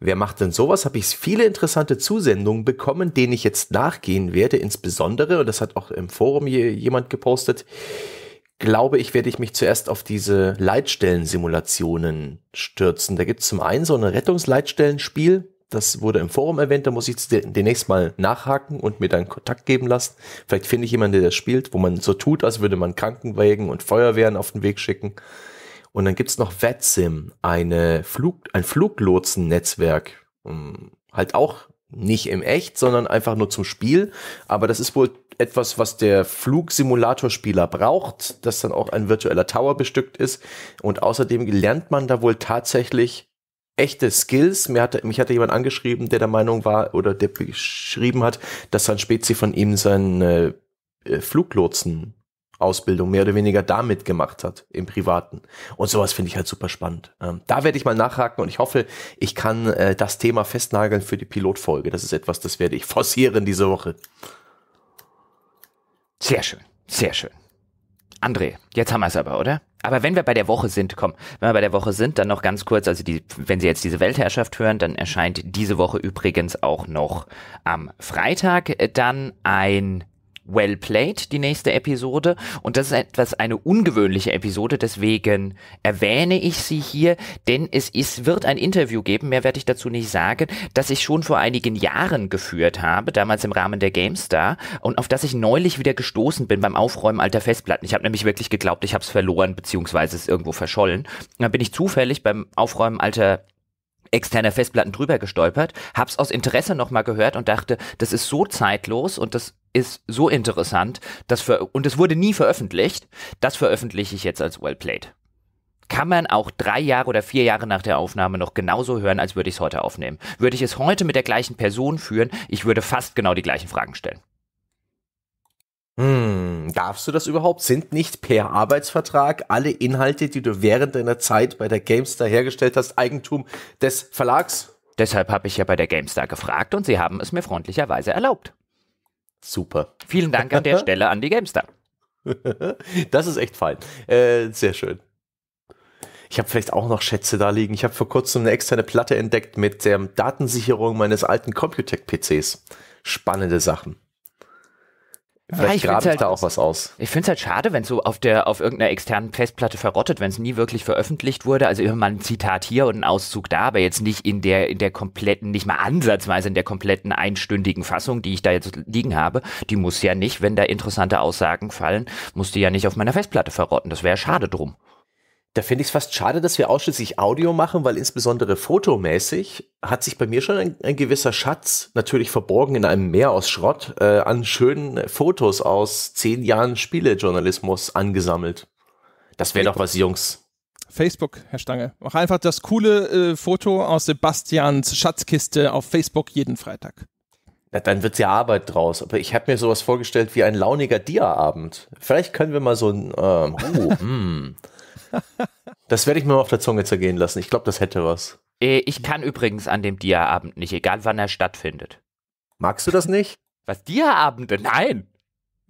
Wer macht denn sowas? Habe ich viele interessante Zusendungen bekommen, denen ich jetzt nachgehen werde, insbesondere, und das hat auch im Forum jemand gepostet, glaube ich, werde ich mich zuerst auf diese Leitstellensimulationen stürzen. Da gibt es zum einen so ein Rettungsleitstellenspiel, das wurde im Forum erwähnt, da muss ich demnächst mal nachhaken und mir dann Kontakt geben lassen. Vielleicht finde ich jemanden, der das spielt, wo man so tut, als würde man Krankenwagen und Feuerwehren auf den Weg schicken. Und dann gibt's noch VetSim, eine Flug, ein Fluglotsennetzwerk. netzwerk ähm, Halt auch nicht im Echt, sondern einfach nur zum Spiel. Aber das ist wohl etwas, was der Flugsimulatorspieler braucht, dass dann auch ein virtueller Tower bestückt ist. Und außerdem lernt man da wohl tatsächlich echte Skills. Mir hatte, mich hatte jemand angeschrieben, der der Meinung war oder der beschrieben hat, dass sein Spezi von ihm seine äh, Fluglotsen Ausbildung mehr oder weniger damit gemacht hat im Privaten. Und sowas finde ich halt super spannend. Ähm, da werde ich mal nachhaken und ich hoffe, ich kann äh, das Thema festnageln für die Pilotfolge. Das ist etwas, das werde ich forcieren diese Woche. Sehr schön, sehr schön. André, jetzt haben wir es aber, oder? Aber wenn wir bei der Woche sind, komm, wenn wir bei der Woche sind, dann noch ganz kurz, also die, wenn Sie jetzt diese Weltherrschaft hören, dann erscheint diese Woche übrigens auch noch am Freitag äh, dann ein Well Played, die nächste Episode. Und das ist etwas eine ungewöhnliche Episode, deswegen erwähne ich sie hier, denn es ist, wird ein Interview geben, mehr werde ich dazu nicht sagen, das ich schon vor einigen Jahren geführt habe, damals im Rahmen der GameStar, und auf das ich neulich wieder gestoßen bin beim Aufräumen alter Festplatten. Ich habe nämlich wirklich geglaubt, ich habe es verloren, beziehungsweise es irgendwo verschollen. Da bin ich zufällig beim Aufräumen alter externer Festplatten drüber gestolpert, hab's aus Interesse nochmal gehört und dachte, das ist so zeitlos und das ist so interessant, dass für, und es wurde nie veröffentlicht, das veröffentliche ich jetzt als Wellplayed. Kann man auch drei Jahre oder vier Jahre nach der Aufnahme noch genauso hören, als würde ich es heute aufnehmen. Würde ich es heute mit der gleichen Person führen, ich würde fast genau die gleichen Fragen stellen. Hm, darfst du das überhaupt? Sind nicht per Arbeitsvertrag alle Inhalte, die du während deiner Zeit bei der GameStar hergestellt hast, Eigentum des Verlags? Deshalb habe ich ja bei der GameStar gefragt und sie haben es mir freundlicherweise erlaubt. Super. Vielen Dank an der Stelle an die GameStar. das ist echt fein. Äh, sehr schön. Ich habe vielleicht auch noch Schätze da liegen. Ich habe vor kurzem eine externe Platte entdeckt mit der Datensicherung meines alten Computec-PCs. Spannende Sachen. Vielleicht grabe ich halt, da auch was aus. Ich finde es halt schade, wenn es so auf der auf irgendeiner externen Festplatte verrottet, wenn es nie wirklich veröffentlicht wurde. Also immer mal ein Zitat hier und ein Auszug da, aber jetzt nicht in der in der kompletten, nicht mal ansatzweise in der kompletten einstündigen Fassung, die ich da jetzt liegen habe. Die muss ja nicht, wenn da interessante Aussagen fallen, muss die ja nicht auf meiner Festplatte verrotten. Das wäre schade drum. Da finde ich es fast schade, dass wir ausschließlich Audio machen, weil insbesondere fotomäßig hat sich bei mir schon ein, ein gewisser Schatz, natürlich verborgen in einem Meer aus Schrott, äh, an schönen Fotos aus zehn Jahren Spielejournalismus angesammelt. Das wäre doch was, Jungs. Facebook, Herr Stange. Mach einfach das coole äh, Foto aus Sebastians Schatzkiste auf Facebook jeden Freitag. Na, dann wird es ja Arbeit draus. Aber ich habe mir sowas vorgestellt wie ein launiger Dia-Abend. Vielleicht können wir mal so ein. Ähm, uh, das werde ich mir mal auf der Zunge zergehen lassen. Ich glaube, das hätte was. Äh, ich kann übrigens an dem Dia-Abend nicht, egal wann er stattfindet. Magst du das nicht? Was, Dia-Abende? Nein!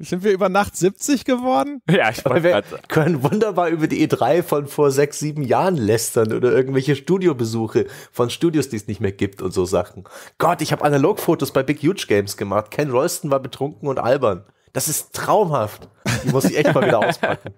Sind wir über Nacht 70 geworden? Ja, ich meine, wir können wunderbar über die E3 von vor sechs, sieben Jahren lästern oder irgendwelche Studiobesuche von Studios, die es nicht mehr gibt und so Sachen. Gott, ich habe Analogfotos bei Big Huge Games gemacht. Ken Royston war betrunken und albern. Das ist traumhaft. Die muss ich echt mal wieder auspacken.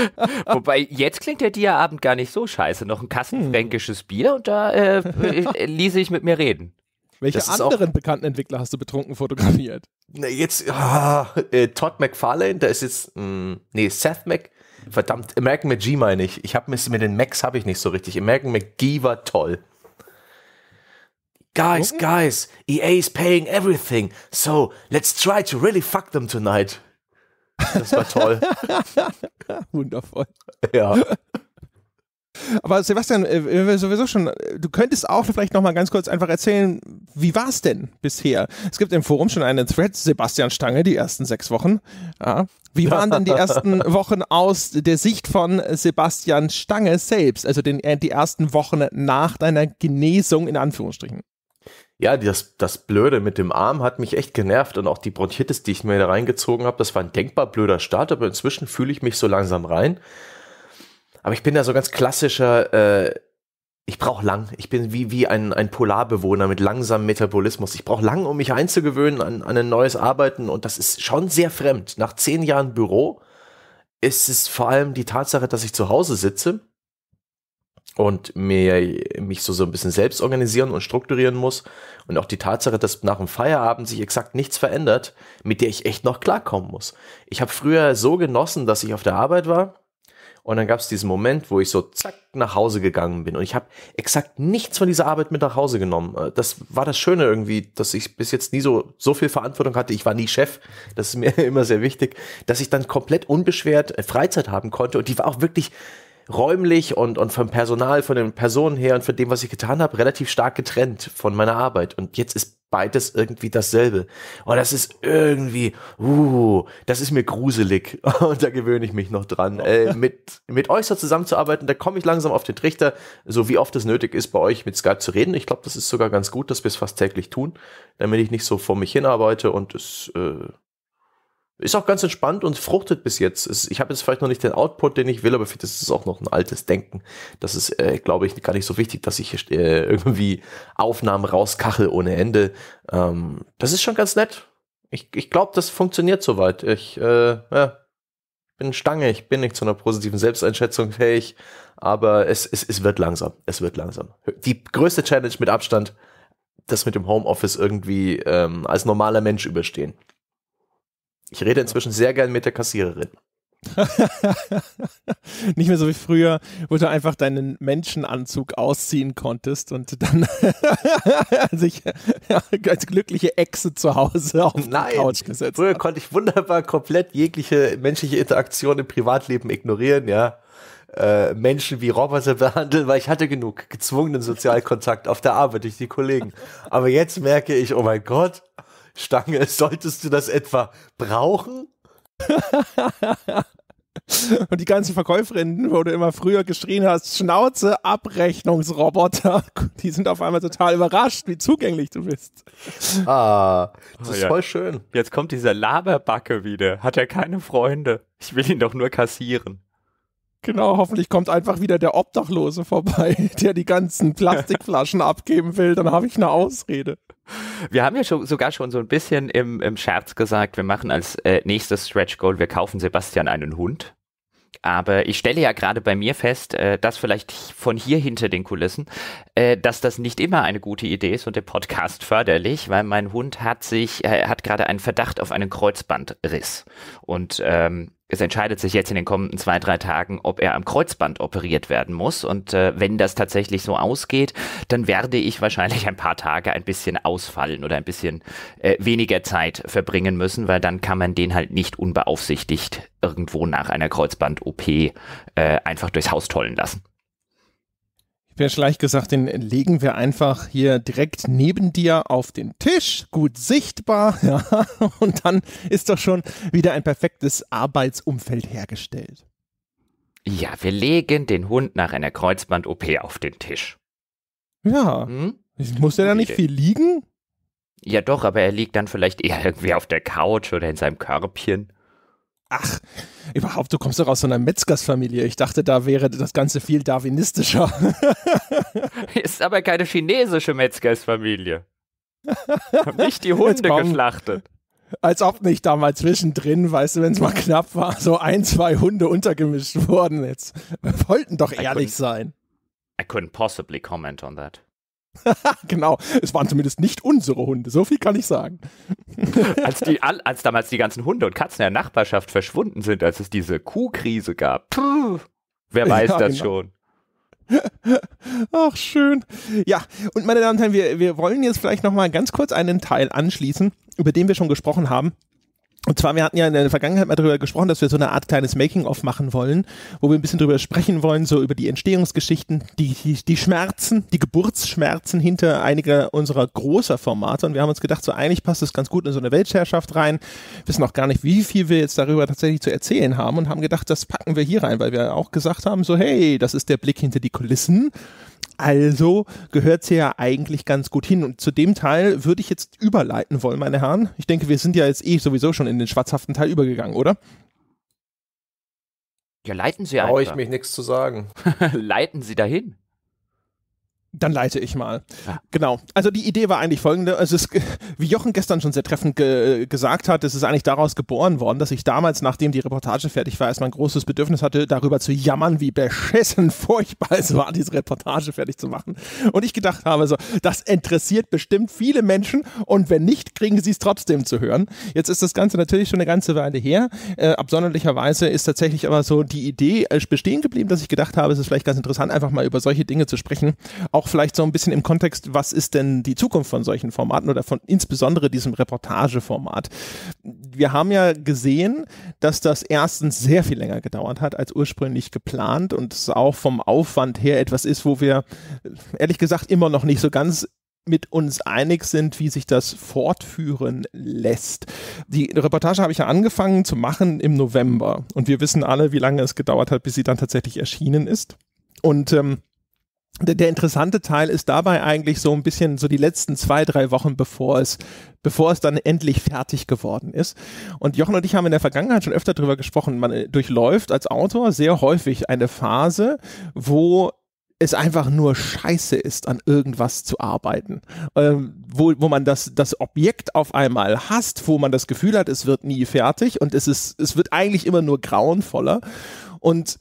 Wobei, jetzt klingt der Dia-Abend gar nicht so scheiße. Noch ein Kasten fränkisches Bier und da äh, äh ließe ich mit mir reden. Welche das anderen bekannten Entwickler hast du betrunken fotografiert? Na, jetzt, ah, äh, Todd McFarlane, da ist jetzt, mh, hm, nee, Seth Mac, verdammt, American McGee meine ich. Ich habe mir den Macs habe ich nicht so richtig. American McGee war toll. Guys, oh. guys, EA is paying everything, so let's try to really fuck them tonight. Das war toll. Wundervoll. Ja. Aber Sebastian, äh, sowieso schon, äh, du könntest auch vielleicht nochmal ganz kurz einfach erzählen, wie war es denn bisher? Es gibt im Forum schon einen Thread, Sebastian Stange, die ersten sechs Wochen. Ja. Wie waren denn die ersten Wochen aus der Sicht von Sebastian Stange selbst, also den, äh, die ersten Wochen nach deiner Genesung in Anführungsstrichen? Ja, das, das Blöde mit dem Arm hat mich echt genervt und auch die Bronchitis, die ich mir da reingezogen habe, das war ein denkbar blöder Start, aber inzwischen fühle ich mich so langsam rein. Aber ich bin ja so ganz klassischer, äh, ich brauche lang. Ich bin wie, wie ein, ein Polarbewohner mit langsamem Metabolismus. Ich brauche lang, um mich einzugewöhnen an, an ein neues Arbeiten und das ist schon sehr fremd. Nach zehn Jahren Büro ist es vor allem die Tatsache, dass ich zu Hause sitze und mir, mich so, so ein bisschen selbst organisieren und strukturieren muss. Und auch die Tatsache, dass nach dem Feierabend sich exakt nichts verändert, mit der ich echt noch klarkommen muss. Ich habe früher so genossen, dass ich auf der Arbeit war. Und dann gab es diesen Moment, wo ich so zack nach Hause gegangen bin. Und ich habe exakt nichts von dieser Arbeit mit nach Hause genommen. Äh, das war das Schöne irgendwie, dass ich bis jetzt nie so, so viel Verantwortung hatte. Ich war nie Chef. Das ist mir immer sehr wichtig, dass ich dann komplett unbeschwert äh, Freizeit haben konnte. Und die war auch wirklich räumlich und, und vom Personal, von den Personen her und von dem, was ich getan habe, relativ stark getrennt von meiner Arbeit. Und jetzt ist beides irgendwie dasselbe. Und das ist irgendwie, uh, das ist mir gruselig. Und da gewöhne ich mich noch dran. Äh, mit, mit euch so zusammenzuarbeiten, da komme ich langsam auf den Trichter, so wie oft es nötig ist, bei euch mit Skype zu reden. Ich glaube, das ist sogar ganz gut, dass wir es fast täglich tun, damit ich nicht so vor mich hin arbeite und es äh, ist auch ganz entspannt und fruchtet bis jetzt. Ich habe jetzt vielleicht noch nicht den Output, den ich will, aber für das ist auch noch ein altes Denken. Das ist, äh, glaube ich, gar nicht so wichtig, dass ich äh, irgendwie Aufnahmen rauskachel ohne Ende. Ähm, das ist schon ganz nett. Ich, ich glaube, das funktioniert soweit. Ich äh, ja, bin Stange, ich bin nicht zu einer positiven Selbsteinschätzung fähig, aber es, es, es wird langsam. Es wird langsam. Die größte Challenge mit Abstand, das mit dem Homeoffice irgendwie ähm, als normaler Mensch überstehen. Ich rede inzwischen sehr gern mit der Kassiererin. Nicht mehr so wie früher, wo du einfach deinen Menschenanzug ausziehen konntest und dann sich als glückliche Echse zu Hause auf Nein, die Couch gesetzt. hast. Früher hat. konnte ich wunderbar komplett jegliche menschliche Interaktion im Privatleben ignorieren, ja. Äh, Menschen wie Roboter behandeln, weil ich hatte genug gezwungenen Sozialkontakt auf der Arbeit durch die Kollegen. Aber jetzt merke ich, oh mein Gott, Stange. Solltest du das etwa brauchen? Und die ganzen Verkäuferinnen, wo du immer früher geschrien hast, Schnauze, Abrechnungsroboter, die sind auf einmal total überrascht, wie zugänglich du bist. Ah, oh das oh, ist ja. voll schön. Jetzt kommt dieser Laberbacke wieder. Hat er keine Freunde? Ich will ihn doch nur kassieren. Genau, hoffentlich kommt einfach wieder der Obdachlose vorbei, der die ganzen Plastikflaschen abgeben will. Dann habe ich eine Ausrede. Wir haben ja schon, sogar schon so ein bisschen im, im Scherz gesagt, wir machen als äh, nächstes Stretch Goal, wir kaufen Sebastian einen Hund. Aber ich stelle ja gerade bei mir fest, äh, dass vielleicht von hier hinter den Kulissen, äh, dass das nicht immer eine gute Idee ist und der Podcast förderlich, weil mein Hund hat sich, äh, hat gerade einen Verdacht auf einen Kreuzbandriss. Und ähm, es entscheidet sich jetzt in den kommenden zwei, drei Tagen, ob er am Kreuzband operiert werden muss. Und äh, wenn das tatsächlich so ausgeht, dann werde ich wahrscheinlich ein paar Tage ein bisschen ausfallen oder ein bisschen äh, weniger Zeit verbringen müssen, weil dann kann man den halt nicht unbeaufsichtigt irgendwo nach einer Kreuzband-OP äh, einfach durchs Haus tollen lassen wäre schlecht gesagt, den legen wir einfach hier direkt neben dir auf den Tisch, gut sichtbar, ja, und dann ist doch schon wieder ein perfektes Arbeitsumfeld hergestellt. Ja, wir legen den Hund nach einer Kreuzband-OP auf den Tisch. Ja, hm? muss er da nicht viel liegen? Ja, doch, aber er liegt dann vielleicht eher irgendwie auf der Couch oder in seinem Körbchen. Ach, überhaupt, du kommst doch aus so einer Metzgersfamilie. Ich dachte, da wäre das Ganze viel darwinistischer. Ist aber keine chinesische Metzgersfamilie. Nicht die Hunde geschlachtet. Als ob nicht da mal zwischendrin, weißt du, wenn es mal mhm. knapp war, so ein, zwei Hunde untergemischt wurden jetzt. Wir wollten doch ehrlich sein. I couldn't possibly comment on that. genau, es waren zumindest nicht unsere Hunde, so viel kann ich sagen. als, die, als damals die ganzen Hunde und Katzen der Nachbarschaft verschwunden sind, als es diese Kuhkrise gab, Puh, wer weiß ja, das genau. schon. Ach, schön. Ja, und meine Damen und Herren, wir, wir wollen jetzt vielleicht nochmal ganz kurz einen Teil anschließen, über den wir schon gesprochen haben, und zwar, wir hatten ja in der Vergangenheit mal darüber gesprochen, dass wir so eine Art kleines Making-of machen wollen, wo wir ein bisschen drüber sprechen wollen, so über die Entstehungsgeschichten, die, die, die Schmerzen, die Geburtsschmerzen hinter einiger unserer großer Formate. Und wir haben uns gedacht, so eigentlich passt das ganz gut in so eine Weltherrschaft rein. Wissen auch gar nicht, wie viel wir jetzt darüber tatsächlich zu erzählen haben und haben gedacht, das packen wir hier rein, weil wir auch gesagt haben, so hey, das ist der Blick hinter die Kulissen also gehört sie ja eigentlich ganz gut hin. Und zu dem Teil würde ich jetzt überleiten wollen, meine Herren. Ich denke, wir sind ja jetzt eh sowieso schon in den schwarzhaften Teil übergegangen, oder? Ja, leiten Sie einfach. Brauche ich mich nichts zu sagen. leiten Sie dahin. Dann leite ich mal. Ja. Genau. Also die Idee war eigentlich folgende. Also es, ist, wie Jochen gestern schon sehr treffend ge gesagt hat, es ist eigentlich daraus geboren worden, dass ich damals, nachdem die Reportage fertig war, erstmal ein großes Bedürfnis hatte, darüber zu jammern, wie beschissen furchtbar es war, diese Reportage fertig zu machen. Und ich gedacht habe so, das interessiert bestimmt viele Menschen und wenn nicht, kriegen sie es trotzdem zu hören. Jetzt ist das Ganze natürlich schon eine ganze Weile her. Äh, absonderlicherweise ist tatsächlich aber so die Idee äh, bestehen geblieben, dass ich gedacht habe, es ist vielleicht ganz interessant, einfach mal über solche Dinge zu sprechen. Auch auch vielleicht so ein bisschen im Kontext, was ist denn die Zukunft von solchen Formaten oder von insbesondere diesem Reportageformat? Wir haben ja gesehen, dass das erstens sehr viel länger gedauert hat als ursprünglich geplant und es auch vom Aufwand her etwas ist, wo wir ehrlich gesagt immer noch nicht so ganz mit uns einig sind, wie sich das fortführen lässt. Die Reportage habe ich ja angefangen zu machen im November und wir wissen alle, wie lange es gedauert hat, bis sie dann tatsächlich erschienen ist. Und ähm, der interessante Teil ist dabei eigentlich so ein bisschen so die letzten zwei, drei Wochen, bevor es, bevor es dann endlich fertig geworden ist. Und Jochen und ich haben in der Vergangenheit schon öfter drüber gesprochen. Man äh, durchläuft als Autor sehr häufig eine Phase, wo es einfach nur scheiße ist, an irgendwas zu arbeiten. Ähm, wo, wo man das, das Objekt auf einmal hasst, wo man das Gefühl hat, es wird nie fertig und es ist, es wird eigentlich immer nur grauenvoller. Und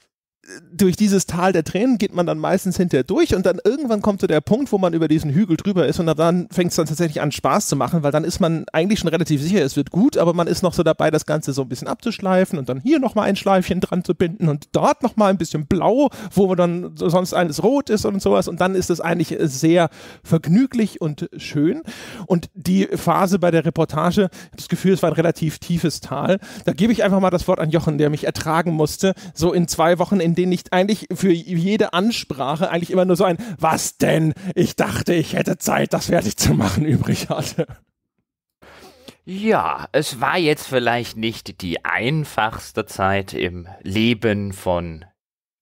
durch dieses Tal der Tränen geht man dann meistens hinterher durch und dann irgendwann kommt so der Punkt, wo man über diesen Hügel drüber ist und dann fängt es dann tatsächlich an Spaß zu machen, weil dann ist man eigentlich schon relativ sicher, es wird gut, aber man ist noch so dabei, das Ganze so ein bisschen abzuschleifen und dann hier nochmal ein Schleifchen dran zu binden und dort nochmal ein bisschen blau, wo dann sonst eines rot ist und sowas und dann ist es eigentlich sehr vergnüglich und schön und die Phase bei der Reportage, das Gefühl, es war ein relativ tiefes Tal, da gebe ich einfach mal das Wort an Jochen, der mich ertragen musste, so in zwei Wochen in in denen ich eigentlich für jede Ansprache eigentlich immer nur so ein Was denn? Ich dachte, ich hätte Zeit, das fertig zu machen, übrig hatte. Ja, es war jetzt vielleicht nicht die einfachste Zeit im Leben von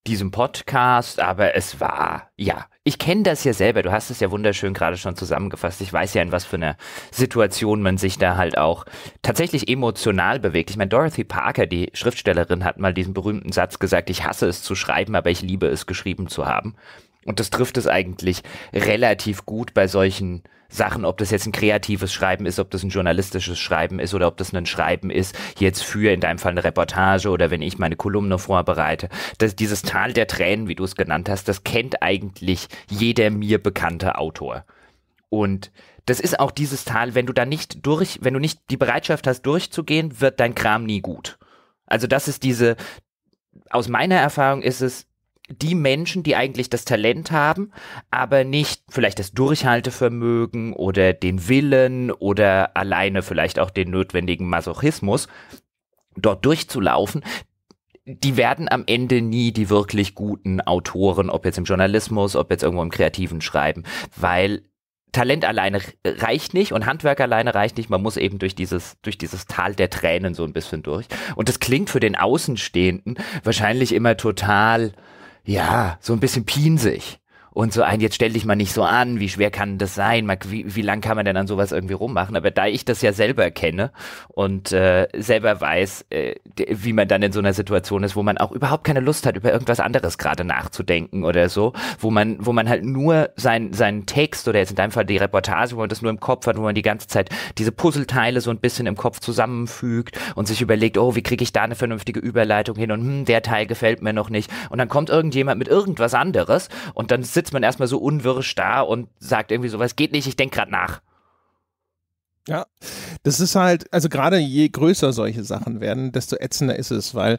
diesem Podcast, aber es war ja ich kenne das ja selber, du hast es ja wunderschön gerade schon zusammengefasst. Ich weiß ja, in was für einer Situation man sich da halt auch tatsächlich emotional bewegt. Ich meine, Dorothy Parker, die Schriftstellerin, hat mal diesen berühmten Satz gesagt, ich hasse es zu schreiben, aber ich liebe es geschrieben zu haben. Und das trifft es eigentlich relativ gut bei solchen Sachen, ob das jetzt ein kreatives Schreiben ist, ob das ein journalistisches Schreiben ist oder ob das ein Schreiben ist, jetzt für in deinem Fall eine Reportage oder wenn ich meine Kolumne vorbereite. Das, dieses Tal der Tränen, wie du es genannt hast, das kennt eigentlich jeder mir bekannte Autor. Und das ist auch dieses Tal, wenn du da nicht durch, wenn du nicht die Bereitschaft hast, durchzugehen, wird dein Kram nie gut. Also das ist diese, aus meiner Erfahrung ist es, die Menschen, die eigentlich das Talent haben, aber nicht vielleicht das Durchhaltevermögen oder den Willen oder alleine vielleicht auch den notwendigen Masochismus, dort durchzulaufen, die werden am Ende nie die wirklich guten Autoren, ob jetzt im Journalismus, ob jetzt irgendwo im Kreativen schreiben, weil Talent alleine reicht nicht und Handwerk alleine reicht nicht. Man muss eben durch dieses, durch dieses Tal der Tränen so ein bisschen durch. Und das klingt für den Außenstehenden wahrscheinlich immer total ja, so ein bisschen pinsig und so ein, jetzt stell dich mal nicht so an, wie schwer kann das sein, wie, wie lang kann man denn an sowas irgendwie rummachen? Aber da ich das ja selber kenne und äh, selber weiß, äh, wie man dann in so einer Situation ist, wo man auch überhaupt keine Lust hat, über irgendwas anderes gerade nachzudenken oder so, wo man, wo man halt nur sein, seinen Text oder jetzt in deinem Fall die Reportage, wo man das nur im Kopf hat, wo man die ganze Zeit diese Puzzleteile so ein bisschen im Kopf zusammenfügt und sich überlegt, oh, wie kriege ich da eine vernünftige Überleitung hin und hm, der Teil gefällt mir noch nicht. Und dann kommt irgendjemand mit irgendwas anderes und dann sitzt sitzt man erstmal so unwirsch da und sagt irgendwie sowas, geht nicht, ich denke gerade nach. Ja, das ist halt, also gerade je größer solche Sachen werden, desto ätzender ist es, weil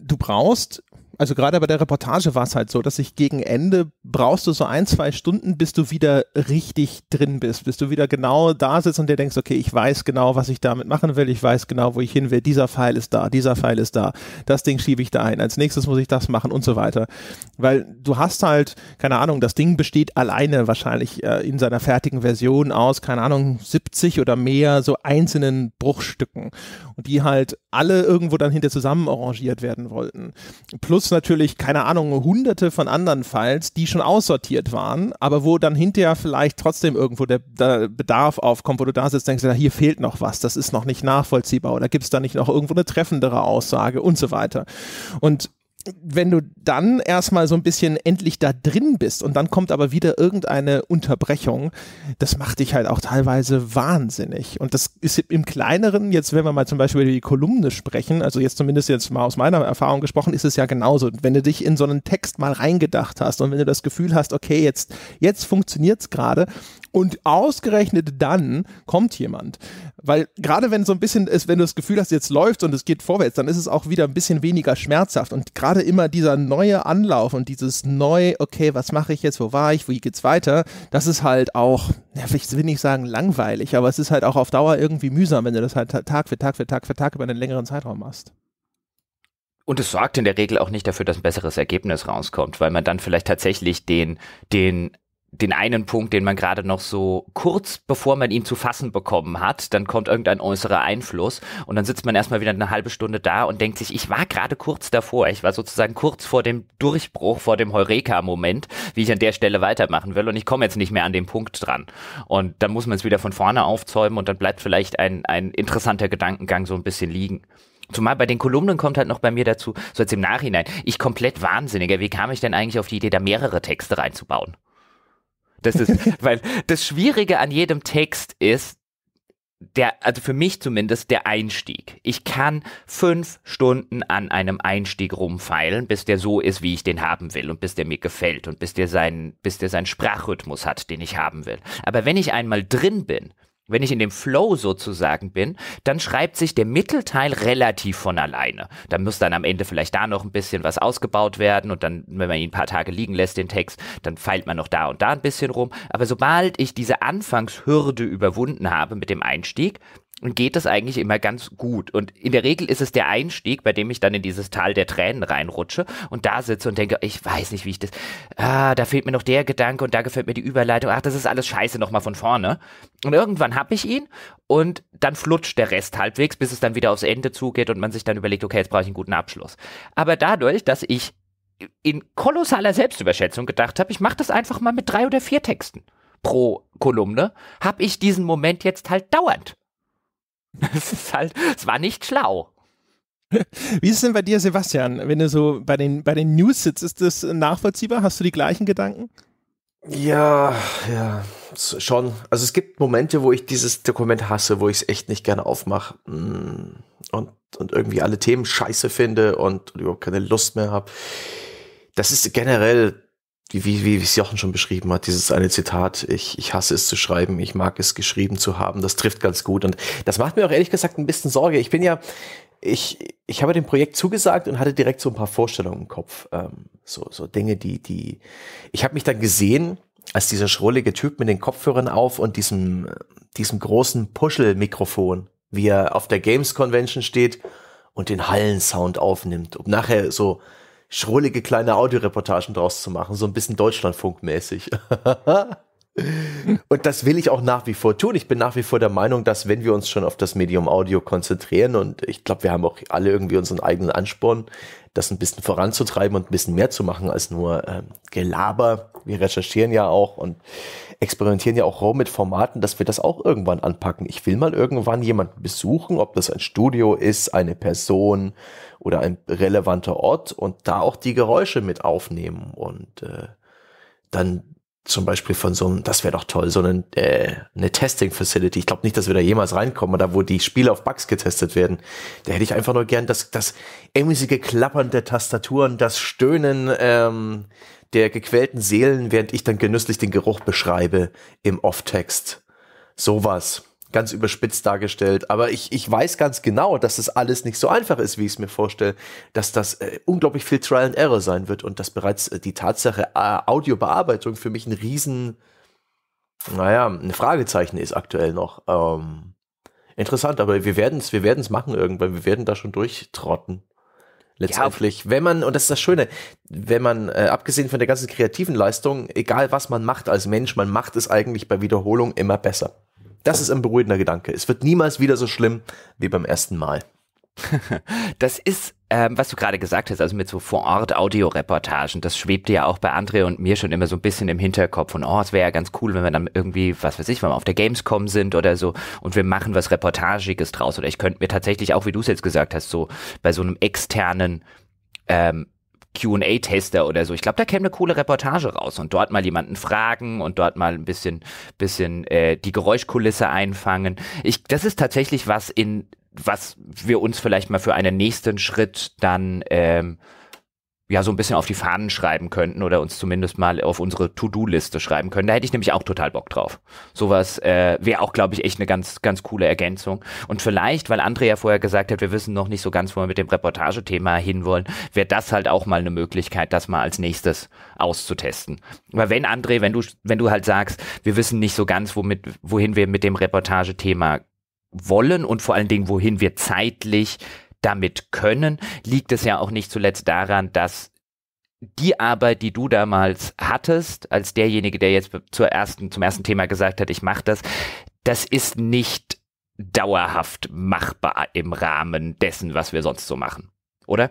du brauchst also gerade bei der Reportage war es halt so, dass ich gegen Ende brauchst du so ein, zwei Stunden, bis du wieder richtig drin bist, bis du wieder genau da sitzt und dir denkst, okay, ich weiß genau, was ich damit machen will, ich weiß genau, wo ich hin will, dieser Pfeil ist da, dieser Pfeil ist da, das Ding schiebe ich da ein, als nächstes muss ich das machen und so weiter. Weil du hast halt, keine Ahnung, das Ding besteht alleine wahrscheinlich äh, in seiner fertigen Version aus, keine Ahnung, 70 oder mehr so einzelnen Bruchstücken und die halt alle irgendwo dann hinter zusammen arrangiert werden wollten. Plus plus natürlich, keine Ahnung, hunderte von anderen Files, die schon aussortiert waren, aber wo dann hinterher vielleicht trotzdem irgendwo der, der Bedarf aufkommt, wo du da sitzt, denkst, na, hier fehlt noch was, das ist noch nicht nachvollziehbar oder gibt es da nicht noch irgendwo eine treffendere Aussage und so weiter. Und wenn du dann erstmal so ein bisschen endlich da drin bist und dann kommt aber wieder irgendeine Unterbrechung, das macht dich halt auch teilweise wahnsinnig. Und das ist im Kleineren, jetzt wenn wir mal zum Beispiel über die Kolumne sprechen, also jetzt zumindest jetzt mal aus meiner Erfahrung gesprochen, ist es ja genauso. Wenn du dich in so einen Text mal reingedacht hast und wenn du das Gefühl hast, okay, jetzt, jetzt funktioniert es gerade und ausgerechnet dann kommt jemand. Weil gerade wenn so ein bisschen ist, wenn du das Gefühl hast, jetzt läuft und es geht vorwärts, dann ist es auch wieder ein bisschen weniger schmerzhaft und gerade gerade immer dieser neue Anlauf und dieses neu, okay, was mache ich jetzt, wo war ich, wie geht's weiter, das ist halt auch, ja, ich will nicht sagen langweilig, aber es ist halt auch auf Dauer irgendwie mühsam, wenn du das halt Tag für Tag für Tag für Tag über einen längeren Zeitraum machst. Und es sorgt in der Regel auch nicht dafür, dass ein besseres Ergebnis rauskommt, weil man dann vielleicht tatsächlich den, den den einen Punkt, den man gerade noch so kurz bevor man ihn zu fassen bekommen hat, dann kommt irgendein äußerer Einfluss und dann sitzt man erstmal wieder eine halbe Stunde da und denkt sich, ich war gerade kurz davor, ich war sozusagen kurz vor dem Durchbruch, vor dem Heureka-Moment, wie ich an der Stelle weitermachen will und ich komme jetzt nicht mehr an den Punkt dran. Und dann muss man es wieder von vorne aufzäumen und dann bleibt vielleicht ein, ein interessanter Gedankengang so ein bisschen liegen. Zumal bei den Kolumnen kommt halt noch bei mir dazu, so jetzt im Nachhinein, ich komplett Wahnsinniger, wie kam ich denn eigentlich auf die Idee, da mehrere Texte reinzubauen? Das ist, weil das Schwierige an jedem Text ist, der, also für mich zumindest, der Einstieg. Ich kann fünf Stunden an einem Einstieg rumfeilen, bis der so ist, wie ich den haben will und bis der mir gefällt und bis der seinen, bis der seinen Sprachrhythmus hat, den ich haben will. Aber wenn ich einmal drin bin, wenn ich in dem Flow sozusagen bin, dann schreibt sich der Mittelteil relativ von alleine. Da muss dann am Ende vielleicht da noch ein bisschen was ausgebaut werden und dann, wenn man ihn ein paar Tage liegen lässt, den Text, dann feilt man noch da und da ein bisschen rum. Aber sobald ich diese Anfangshürde überwunden habe mit dem Einstieg, geht es eigentlich immer ganz gut. Und in der Regel ist es der Einstieg, bei dem ich dann in dieses Tal der Tränen reinrutsche und da sitze und denke, ich weiß nicht, wie ich das, ah, da fehlt mir noch der Gedanke und da gefällt mir die Überleitung, ach, das ist alles scheiße, nochmal von vorne. Und irgendwann habe ich ihn und dann flutscht der Rest halbwegs, bis es dann wieder aufs Ende zugeht und man sich dann überlegt, okay, jetzt brauche ich einen guten Abschluss. Aber dadurch, dass ich in kolossaler Selbstüberschätzung gedacht habe, ich mache das einfach mal mit drei oder vier Texten pro Kolumne, habe ich diesen Moment jetzt halt dauernd. Es ist halt, es war nicht schlau. Wie ist es denn bei dir, Sebastian, wenn du so bei den, bei den News sitzt? Ist das nachvollziehbar? Hast du die gleichen Gedanken? Ja, ja, schon. Also es gibt Momente, wo ich dieses Dokument hasse, wo ich es echt nicht gerne aufmache mm, und, und irgendwie alle Themen scheiße finde und, und überhaupt keine Lust mehr habe. Das ist generell wie, wie, wie es Jochen schon beschrieben hat, dieses eine Zitat, ich, ich hasse es zu schreiben, ich mag es geschrieben zu haben, das trifft ganz gut. Und das macht mir auch ehrlich gesagt ein bisschen Sorge. Ich bin ja, ich, ich habe dem Projekt zugesagt und hatte direkt so ein paar Vorstellungen im Kopf. Ähm, so, so Dinge, die, die. Ich habe mich dann gesehen, als dieser schrullige Typ mit den Kopfhörern auf und diesem, diesem großen Puschel-Mikrofon, wie er auf der Games Convention steht und den Hallensound aufnimmt, um nachher so schrullige kleine Audioreportagen draus zu machen, so ein bisschen Deutschlandfunkmäßig. Und das will ich auch nach wie vor tun. Ich bin nach wie vor der Meinung, dass wenn wir uns schon auf das Medium Audio konzentrieren und ich glaube, wir haben auch alle irgendwie unseren eigenen Ansporn, das ein bisschen voranzutreiben und ein bisschen mehr zu machen als nur ähm, Gelaber. Wir recherchieren ja auch und experimentieren ja auch rum mit Formaten, dass wir das auch irgendwann anpacken. Ich will mal irgendwann jemanden besuchen, ob das ein Studio ist, eine Person oder ein relevanter Ort und da auch die Geräusche mit aufnehmen und äh, dann zum Beispiel von so einem, das wäre doch toll, so einen, äh, eine Testing Facility. Ich glaube nicht, dass wir da jemals reinkommen, da wo die Spiele auf Bugs getestet werden. Da hätte ich einfach nur gern das, das emsige Klappern der Tastaturen, das Stöhnen ähm, der gequälten Seelen, während ich dann genüsslich den Geruch beschreibe im Off-Text. Sowas ganz überspitzt dargestellt. Aber ich, ich weiß ganz genau, dass das alles nicht so einfach ist, wie ich es mir vorstelle, dass das äh, unglaublich viel Trial and Error sein wird und dass bereits äh, die Tatsache äh, Audiobearbeitung für mich ein riesen, naja, ein Fragezeichen ist aktuell noch. Ähm, interessant, aber wir werden es wir werden's machen irgendwann. Wir werden da schon durchtrotten. Letztendlich, ja. wenn man, und das ist das Schöne, wenn man, äh, abgesehen von der ganzen kreativen Leistung, egal was man macht als Mensch, man macht es eigentlich bei Wiederholung immer besser. Das ist ein beruhigender Gedanke. Es wird niemals wieder so schlimm wie beim ersten Mal. Das ist, ähm, was du gerade gesagt hast, also mit so vor Ort Audioreportagen, das schwebte ja auch bei Andre und mir schon immer so ein bisschen im Hinterkopf. Und oh, es wäre ja ganz cool, wenn wir dann irgendwie, was weiß ich, wenn wir auf der Gamescom sind oder so und wir machen was Reportagiges draus. Oder ich könnte mir tatsächlich auch, wie du es jetzt gesagt hast, so bei so einem externen ähm, QA-Tester oder so. Ich glaube, da käme eine coole Reportage raus und dort mal jemanden fragen und dort mal ein bisschen, bisschen äh, die Geräuschkulisse einfangen. Ich, das ist tatsächlich was in was wir uns vielleicht mal für einen nächsten Schritt dann ähm, ja so ein bisschen auf die Fahnen schreiben könnten oder uns zumindest mal auf unsere To-Do-Liste schreiben können. Da hätte ich nämlich auch total Bock drauf. Sowas äh, wäre auch, glaube ich, echt eine ganz, ganz coole Ergänzung. Und vielleicht, weil Andrea ja vorher gesagt hat, wir wissen noch nicht so ganz, wo wir mit dem Reportagethema hinwollen, wäre das halt auch mal eine Möglichkeit, das mal als nächstes auszutesten. Weil wenn, André, wenn du, wenn du halt sagst, wir wissen nicht so ganz, womit, wohin wir mit dem Reportagethema wollen und vor allen Dingen, wohin wir zeitlich damit können, liegt es ja auch nicht zuletzt daran, dass die Arbeit, die du damals hattest, als derjenige, der jetzt zur ersten, zum ersten Thema gesagt hat, ich mache das, das ist nicht dauerhaft machbar im Rahmen dessen, was wir sonst so machen, oder?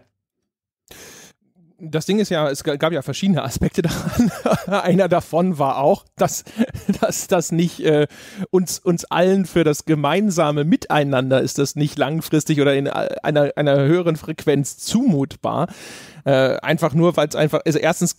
das Ding ist ja, es gab ja verschiedene Aspekte daran. Einer davon war auch, dass, dass das nicht äh, uns, uns allen für das gemeinsame Miteinander ist das nicht langfristig oder in einer, einer höheren Frequenz zumutbar. Äh, einfach nur, weil es einfach, also erstens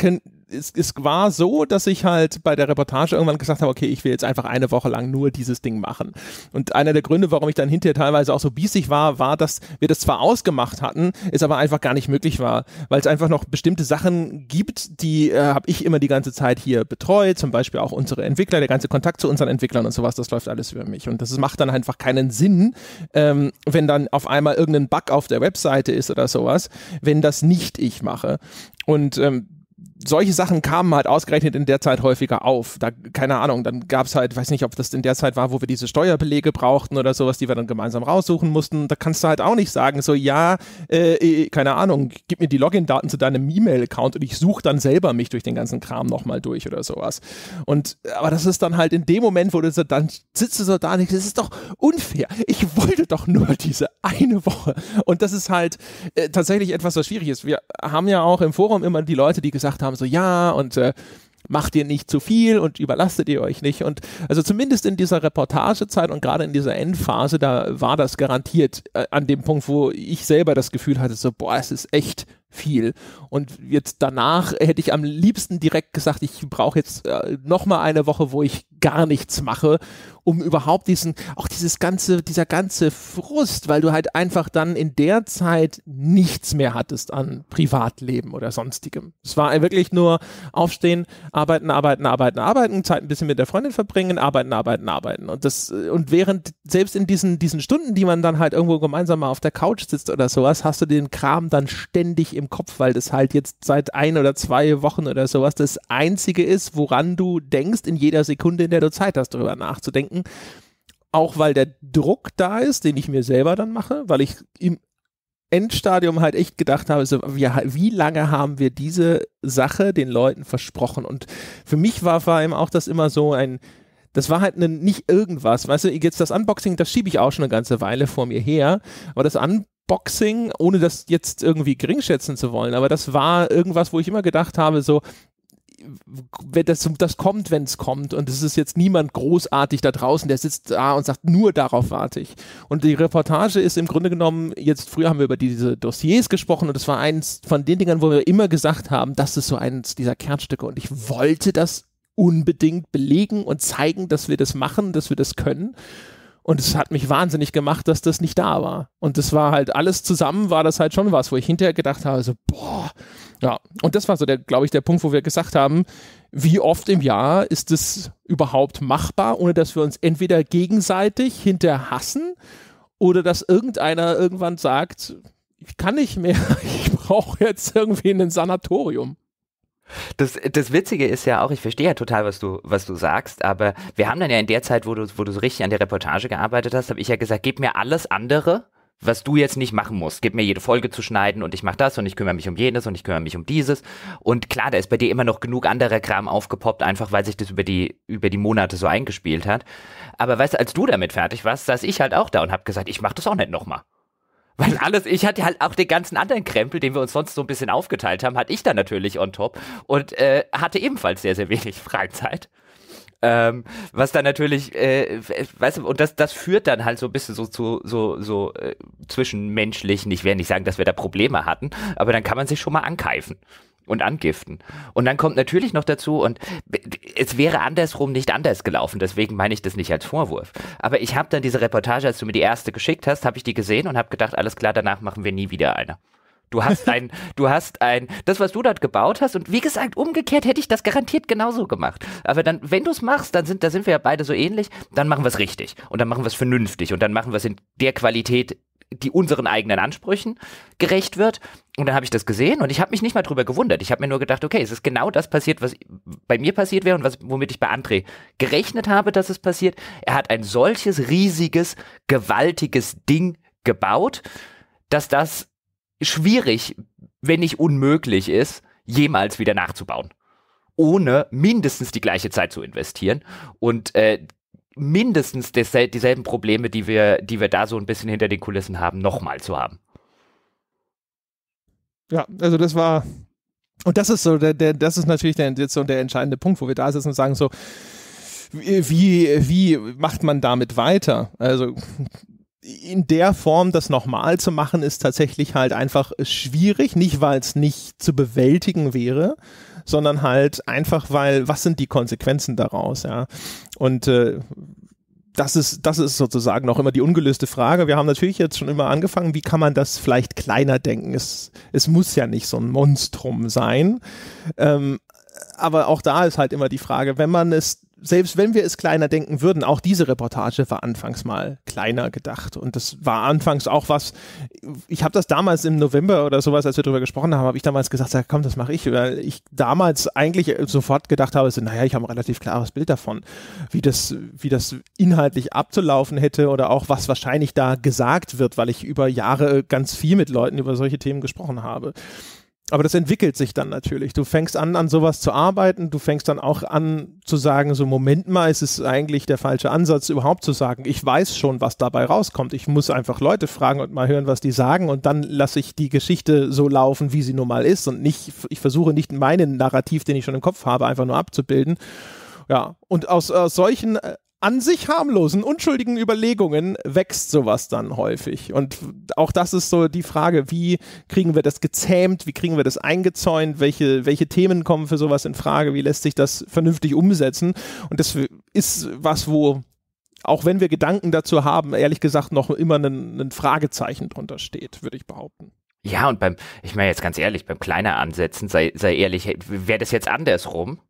es, es war so, dass ich halt bei der Reportage irgendwann gesagt habe, okay, ich will jetzt einfach eine Woche lang nur dieses Ding machen. Und einer der Gründe, warum ich dann hinterher teilweise auch so biesig war, war, dass wir das zwar ausgemacht hatten, es aber einfach gar nicht möglich war, weil es einfach noch bestimmte Sachen gibt, die äh, habe ich immer die ganze Zeit hier betreut, zum Beispiel auch unsere Entwickler, der ganze Kontakt zu unseren Entwicklern und sowas, das läuft alles über mich. Und das macht dann einfach keinen Sinn, ähm, wenn dann auf einmal irgendein Bug auf der Webseite ist oder sowas, wenn das nicht ich ich mache. Und ähm, solche Sachen kamen halt ausgerechnet in der Zeit häufiger auf. Da, keine Ahnung, dann gab es halt, weiß nicht, ob das in der Zeit war, wo wir diese Steuerbelege brauchten oder sowas, die wir dann gemeinsam raussuchen mussten. Da kannst du halt auch nicht sagen, so, ja, äh, äh keine Ahnung, gib mir die Login-Daten zu deinem E-Mail-Account und ich suche dann selber mich durch den ganzen Kram nochmal durch oder sowas. Und, aber das ist dann halt in dem Moment, wo du so, dann sitzt du so da und denkst, das ist doch unfair. Ich wollte doch nur diese eine Woche. Und das ist halt äh, tatsächlich etwas, was schwierig ist. Wir haben ja auch im Forum immer die Leute, die gesagt haben, haben, so ja und äh, macht ihr nicht zu viel und überlastet ihr euch nicht. Und also zumindest in dieser Reportagezeit und gerade in dieser Endphase, da war das garantiert äh, an dem Punkt, wo ich selber das Gefühl hatte, so, boah, es ist echt viel. Und jetzt danach hätte ich am liebsten direkt gesagt, ich brauche jetzt äh, nochmal eine Woche, wo ich gar nichts mache um überhaupt diesen, auch dieses ganze, dieser ganze Frust, weil du halt einfach dann in der Zeit nichts mehr hattest an Privatleben oder sonstigem. Es war wirklich nur aufstehen, arbeiten, arbeiten, arbeiten, arbeiten, Zeit ein bisschen mit der Freundin verbringen, arbeiten, arbeiten, arbeiten. Und das, und während, selbst in diesen, diesen Stunden, die man dann halt irgendwo gemeinsam mal auf der Couch sitzt oder sowas, hast du den Kram dann ständig im Kopf, weil das halt jetzt seit ein oder zwei Wochen oder sowas das einzige ist, woran du denkst in jeder Sekunde, in der du Zeit hast, darüber nachzudenken denken. Auch weil der Druck da ist, den ich mir selber dann mache, weil ich im Endstadium halt echt gedacht habe, so, wie, wie lange haben wir diese Sache den Leuten versprochen? Und für mich war vor allem auch das immer so ein, das war halt ne, nicht irgendwas. Weißt du, jetzt das Unboxing, das schiebe ich auch schon eine ganze Weile vor mir her. Aber das Unboxing, ohne das jetzt irgendwie geringschätzen zu wollen, aber das war irgendwas, wo ich immer gedacht habe, so, das, das kommt, wenn es kommt. Und es ist jetzt niemand großartig da draußen, der sitzt da und sagt, nur darauf warte ich. Und die Reportage ist im Grunde genommen, jetzt früher haben wir über diese Dossiers gesprochen und das war eins von den Dingern, wo wir immer gesagt haben, das ist so eins dieser Kernstücke. Und ich wollte das unbedingt belegen und zeigen, dass wir das machen, dass wir das können. Und es hat mich wahnsinnig gemacht, dass das nicht da war. Und das war halt alles zusammen, war das halt schon was, wo ich hinterher gedacht habe, so, boah, ja, und das war so, glaube ich, der Punkt, wo wir gesagt haben, wie oft im Jahr ist es überhaupt machbar, ohne dass wir uns entweder gegenseitig hinterhassen oder dass irgendeiner irgendwann sagt, ich kann nicht mehr, ich brauche jetzt irgendwie ein Sanatorium. Das, das Witzige ist ja auch, ich verstehe ja total, was du, was du sagst, aber wir haben dann ja in der Zeit, wo du, wo du so richtig an der Reportage gearbeitet hast, habe ich ja gesagt, gib mir alles andere, was du jetzt nicht machen musst. Gib mir jede Folge zu schneiden und ich mache das und ich kümmere mich um jenes und ich kümmere mich um dieses. Und klar, da ist bei dir immer noch genug anderer Kram aufgepoppt, einfach weil sich das über die, über die Monate so eingespielt hat. Aber weißt du, als du damit fertig warst, saß ich halt auch da und habe gesagt, ich mache das auch nicht nochmal. Weil alles, ich hatte halt auch den ganzen anderen Krempel, den wir uns sonst so ein bisschen aufgeteilt haben, hatte ich dann natürlich on top und äh, hatte ebenfalls sehr, sehr wenig Freizeit. Ähm, was dann natürlich, äh, weißt du, und das, das führt dann halt so ein bisschen so zu so, so äh, zwischenmenschlichen, ich werde nicht sagen, dass wir da Probleme hatten, aber dann kann man sich schon mal ankeifen und angiften. Und dann kommt natürlich noch dazu, und es wäre andersrum nicht anders gelaufen, deswegen meine ich das nicht als Vorwurf. Aber ich habe dann diese Reportage, als du mir die erste geschickt hast, habe ich die gesehen und habe gedacht, alles klar, danach machen wir nie wieder eine. Du hast ein, du hast ein, das, was du dort gebaut hast, und wie gesagt, umgekehrt hätte ich das garantiert genauso gemacht. Aber dann, wenn du es machst, dann sind, da sind wir ja beide so ähnlich, dann machen wir es richtig und dann machen wir es vernünftig und dann machen wir es in der Qualität, die unseren eigenen Ansprüchen gerecht wird. Und dann habe ich das gesehen und ich habe mich nicht mal drüber gewundert. Ich habe mir nur gedacht, okay, es ist genau das passiert, was bei mir passiert wäre und was, womit ich bei André gerechnet habe, dass es passiert. Er hat ein solches riesiges, gewaltiges Ding gebaut, dass das schwierig, wenn nicht unmöglich ist, jemals wieder nachzubauen. Ohne mindestens die gleiche Zeit zu investieren. Und äh, mindestens dieselben Probleme, die wir, die wir da so ein bisschen hinter den Kulissen haben, nochmal zu haben. Ja, also das war, und das ist so, der, der, das ist natürlich der, jetzt so der entscheidende Punkt, wo wir da sitzen und sagen so, wie, wie macht man damit weiter? Also in der Form das nochmal zu machen, ist tatsächlich halt einfach schwierig. Nicht, weil es nicht zu bewältigen wäre, sondern halt einfach, weil, was sind die Konsequenzen daraus, ja? Und äh, das ist, das ist sozusagen auch immer die ungelöste Frage. Wir haben natürlich jetzt schon immer angefangen, wie kann man das vielleicht kleiner denken? Es, es muss ja nicht so ein Monstrum sein. Ähm, aber auch da ist halt immer die Frage, wenn man es selbst wenn wir es kleiner denken würden, auch diese Reportage war anfangs mal kleiner gedacht. Und das war anfangs auch was, ich habe das damals im November oder sowas, als wir drüber gesprochen haben, habe ich damals gesagt, ja, komm, das mache ich. Weil ich damals eigentlich sofort gedacht habe, so, naja, ich habe ein relativ klares Bild davon, wie das, wie das inhaltlich abzulaufen hätte oder auch was wahrscheinlich da gesagt wird, weil ich über Jahre ganz viel mit Leuten über solche Themen gesprochen habe. Aber das entwickelt sich dann natürlich. Du fängst an, an sowas zu arbeiten. Du fängst dann auch an zu sagen, so Moment mal, ist es eigentlich der falsche Ansatz, überhaupt zu sagen, ich weiß schon, was dabei rauskommt. Ich muss einfach Leute fragen und mal hören, was die sagen. Und dann lasse ich die Geschichte so laufen, wie sie nun mal ist. Und nicht, ich versuche nicht meinen Narrativ, den ich schon im Kopf habe, einfach nur abzubilden. Ja, und aus, aus solchen äh, an sich harmlosen, unschuldigen Überlegungen wächst sowas dann häufig. Und auch das ist so die Frage, wie kriegen wir das gezähmt, wie kriegen wir das eingezäunt, welche, welche Themen kommen für sowas in Frage, wie lässt sich das vernünftig umsetzen. Und das ist was, wo, auch wenn wir Gedanken dazu haben, ehrlich gesagt noch immer ein Fragezeichen drunter steht, würde ich behaupten. Ja, und beim, ich meine jetzt ganz ehrlich, beim kleiner Ansetzen, sei, sei ehrlich, wäre das jetzt andersrum?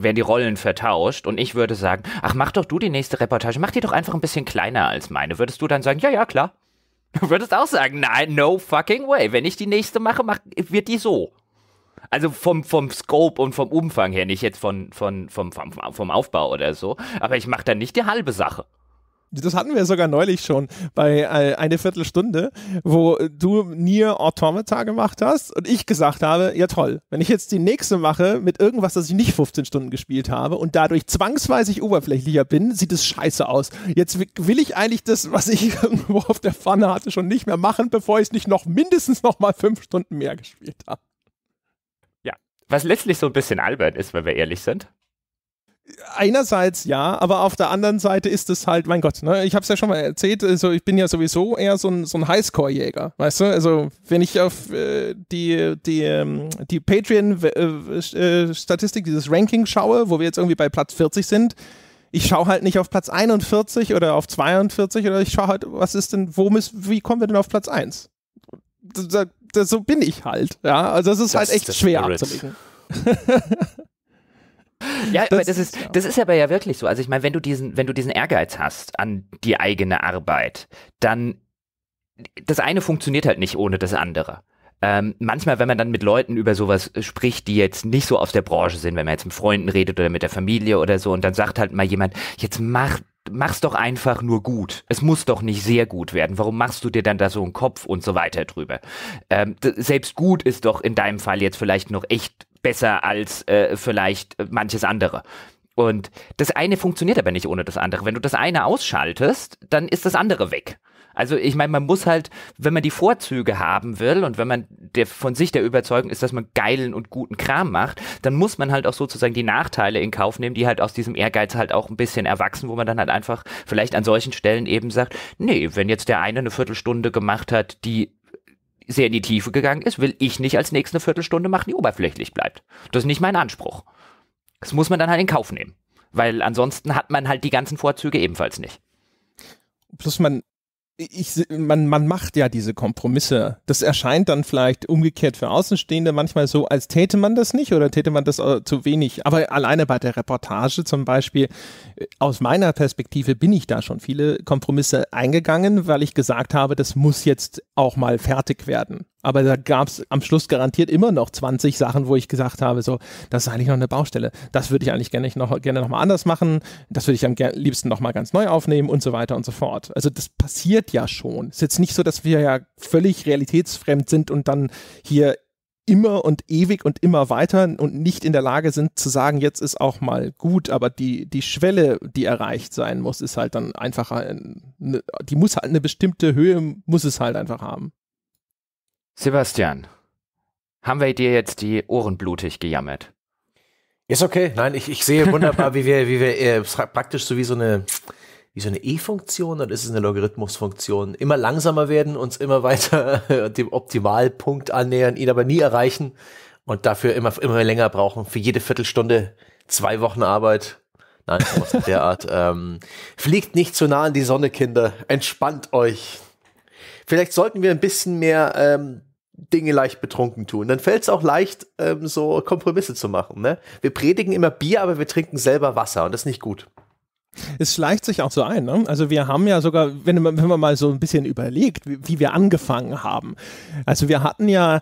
werden die Rollen vertauscht und ich würde sagen, ach, mach doch du die nächste Reportage, mach die doch einfach ein bisschen kleiner als meine. Würdest du dann sagen, ja, ja, klar. Du würdest auch sagen, nein, no fucking way. Wenn ich die nächste mache, mach, wird die so. Also vom, vom Scope und vom Umfang her, nicht jetzt von, von, vom, vom, vom Aufbau oder so. Aber ich mache dann nicht die halbe Sache. Das hatten wir sogar neulich schon bei äh, eine Viertelstunde, wo du Nier Automata gemacht hast und ich gesagt habe, ja toll, wenn ich jetzt die nächste mache mit irgendwas, das ich nicht 15 Stunden gespielt habe und dadurch zwangsweise oberflächlicher bin, sieht es scheiße aus. Jetzt will ich eigentlich das, was ich irgendwo auf der Pfanne hatte, schon nicht mehr machen, bevor ich es nicht noch mindestens noch mal fünf Stunden mehr gespielt habe. Ja, was letztlich so ein bisschen albern ist, wenn wir ehrlich sind einerseits ja, aber auf der anderen Seite ist es halt, mein Gott, ne, ich habe es ja schon mal erzählt, also ich bin ja sowieso eher so ein, so ein Highscore-Jäger, weißt du? Also wenn ich auf äh, die, die, ähm, die Patreon-Statistik, äh, äh, dieses Ranking schaue, wo wir jetzt irgendwie bei Platz 40 sind, ich schaue halt nicht auf Platz 41 oder auf 42 oder ich schaue halt, was ist denn, wo müssen, wie kommen wir denn auf Platz 1? Das, das, das, so bin ich halt, ja. Also es ist das halt echt schwer abzuwägen. Ja, das aber das ist, das ist aber ja wirklich so. Also ich meine, wenn du diesen, wenn du diesen Ehrgeiz hast an die eigene Arbeit, dann das eine funktioniert halt nicht ohne das andere. Ähm, manchmal, wenn man dann mit Leuten über sowas spricht, die jetzt nicht so aus der Branche sind, wenn man jetzt mit Freunden redet oder mit der Familie oder so, und dann sagt halt mal jemand, jetzt mach mach's doch einfach nur gut. Es muss doch nicht sehr gut werden. Warum machst du dir dann da so einen Kopf und so weiter drüber? Ähm, selbst gut ist doch in deinem Fall jetzt vielleicht noch echt besser als äh, vielleicht äh, manches andere. Und das eine funktioniert aber nicht ohne das andere. Wenn du das eine ausschaltest, dann ist das andere weg. Also ich meine, man muss halt, wenn man die Vorzüge haben will und wenn man der von sich der Überzeugung ist, dass man geilen und guten Kram macht, dann muss man halt auch sozusagen die Nachteile in Kauf nehmen, die halt aus diesem Ehrgeiz halt auch ein bisschen erwachsen, wo man dann halt einfach vielleicht an solchen Stellen eben sagt, nee, wenn jetzt der eine eine Viertelstunde gemacht hat, die sehr in die Tiefe gegangen ist, will ich nicht als nächste eine Viertelstunde machen, die oberflächlich bleibt. Das ist nicht mein Anspruch. Das muss man dann halt in Kauf nehmen. Weil ansonsten hat man halt die ganzen Vorzüge ebenfalls nicht. Plus man ich, man, man macht ja diese Kompromisse. Das erscheint dann vielleicht umgekehrt für Außenstehende manchmal so, als täte man das nicht oder täte man das äh, zu wenig. Aber alleine bei der Reportage zum Beispiel, äh, aus meiner Perspektive bin ich da schon viele Kompromisse eingegangen, weil ich gesagt habe, das muss jetzt auch mal fertig werden aber da gab es am Schluss garantiert immer noch 20 Sachen, wo ich gesagt habe, so, das ist eigentlich noch eine Baustelle. Das würde ich eigentlich gerne noch gerne nochmal anders machen, das würde ich am liebsten nochmal ganz neu aufnehmen und so weiter und so fort. Also das passiert ja schon. Es Ist jetzt nicht so, dass wir ja völlig realitätsfremd sind und dann hier immer und ewig und immer weiter und nicht in der Lage sind zu sagen, jetzt ist auch mal gut, aber die, die Schwelle, die erreicht sein muss, ist halt dann einfacher, äh, ne, die muss halt eine bestimmte Höhe, muss es halt einfach haben. Sebastian, haben wir dir jetzt die Ohren blutig gejammert? Ist okay. Nein, ich, ich sehe wunderbar, wie wir, wie wir äh, praktisch so wie so eine wie so eine E-Funktion oder ist es eine Logarithmusfunktion? Immer langsamer werden, uns immer weiter dem Optimalpunkt annähern, ihn aber nie erreichen und dafür immer, immer länger brauchen. Für jede Viertelstunde zwei Wochen Arbeit. Nein, was derart. Ähm, fliegt nicht zu nah an die Sonne, Kinder. Entspannt euch. Vielleicht sollten wir ein bisschen mehr ähm, Dinge leicht betrunken tun. Dann fällt es auch leicht, ähm, so Kompromisse zu machen. Ne? Wir predigen immer Bier, aber wir trinken selber Wasser und das ist nicht gut. Es schleicht sich auch so ein. Ne? Also wir haben ja sogar, wenn man, wenn man mal so ein bisschen überlegt, wie, wie wir angefangen haben. Also wir hatten ja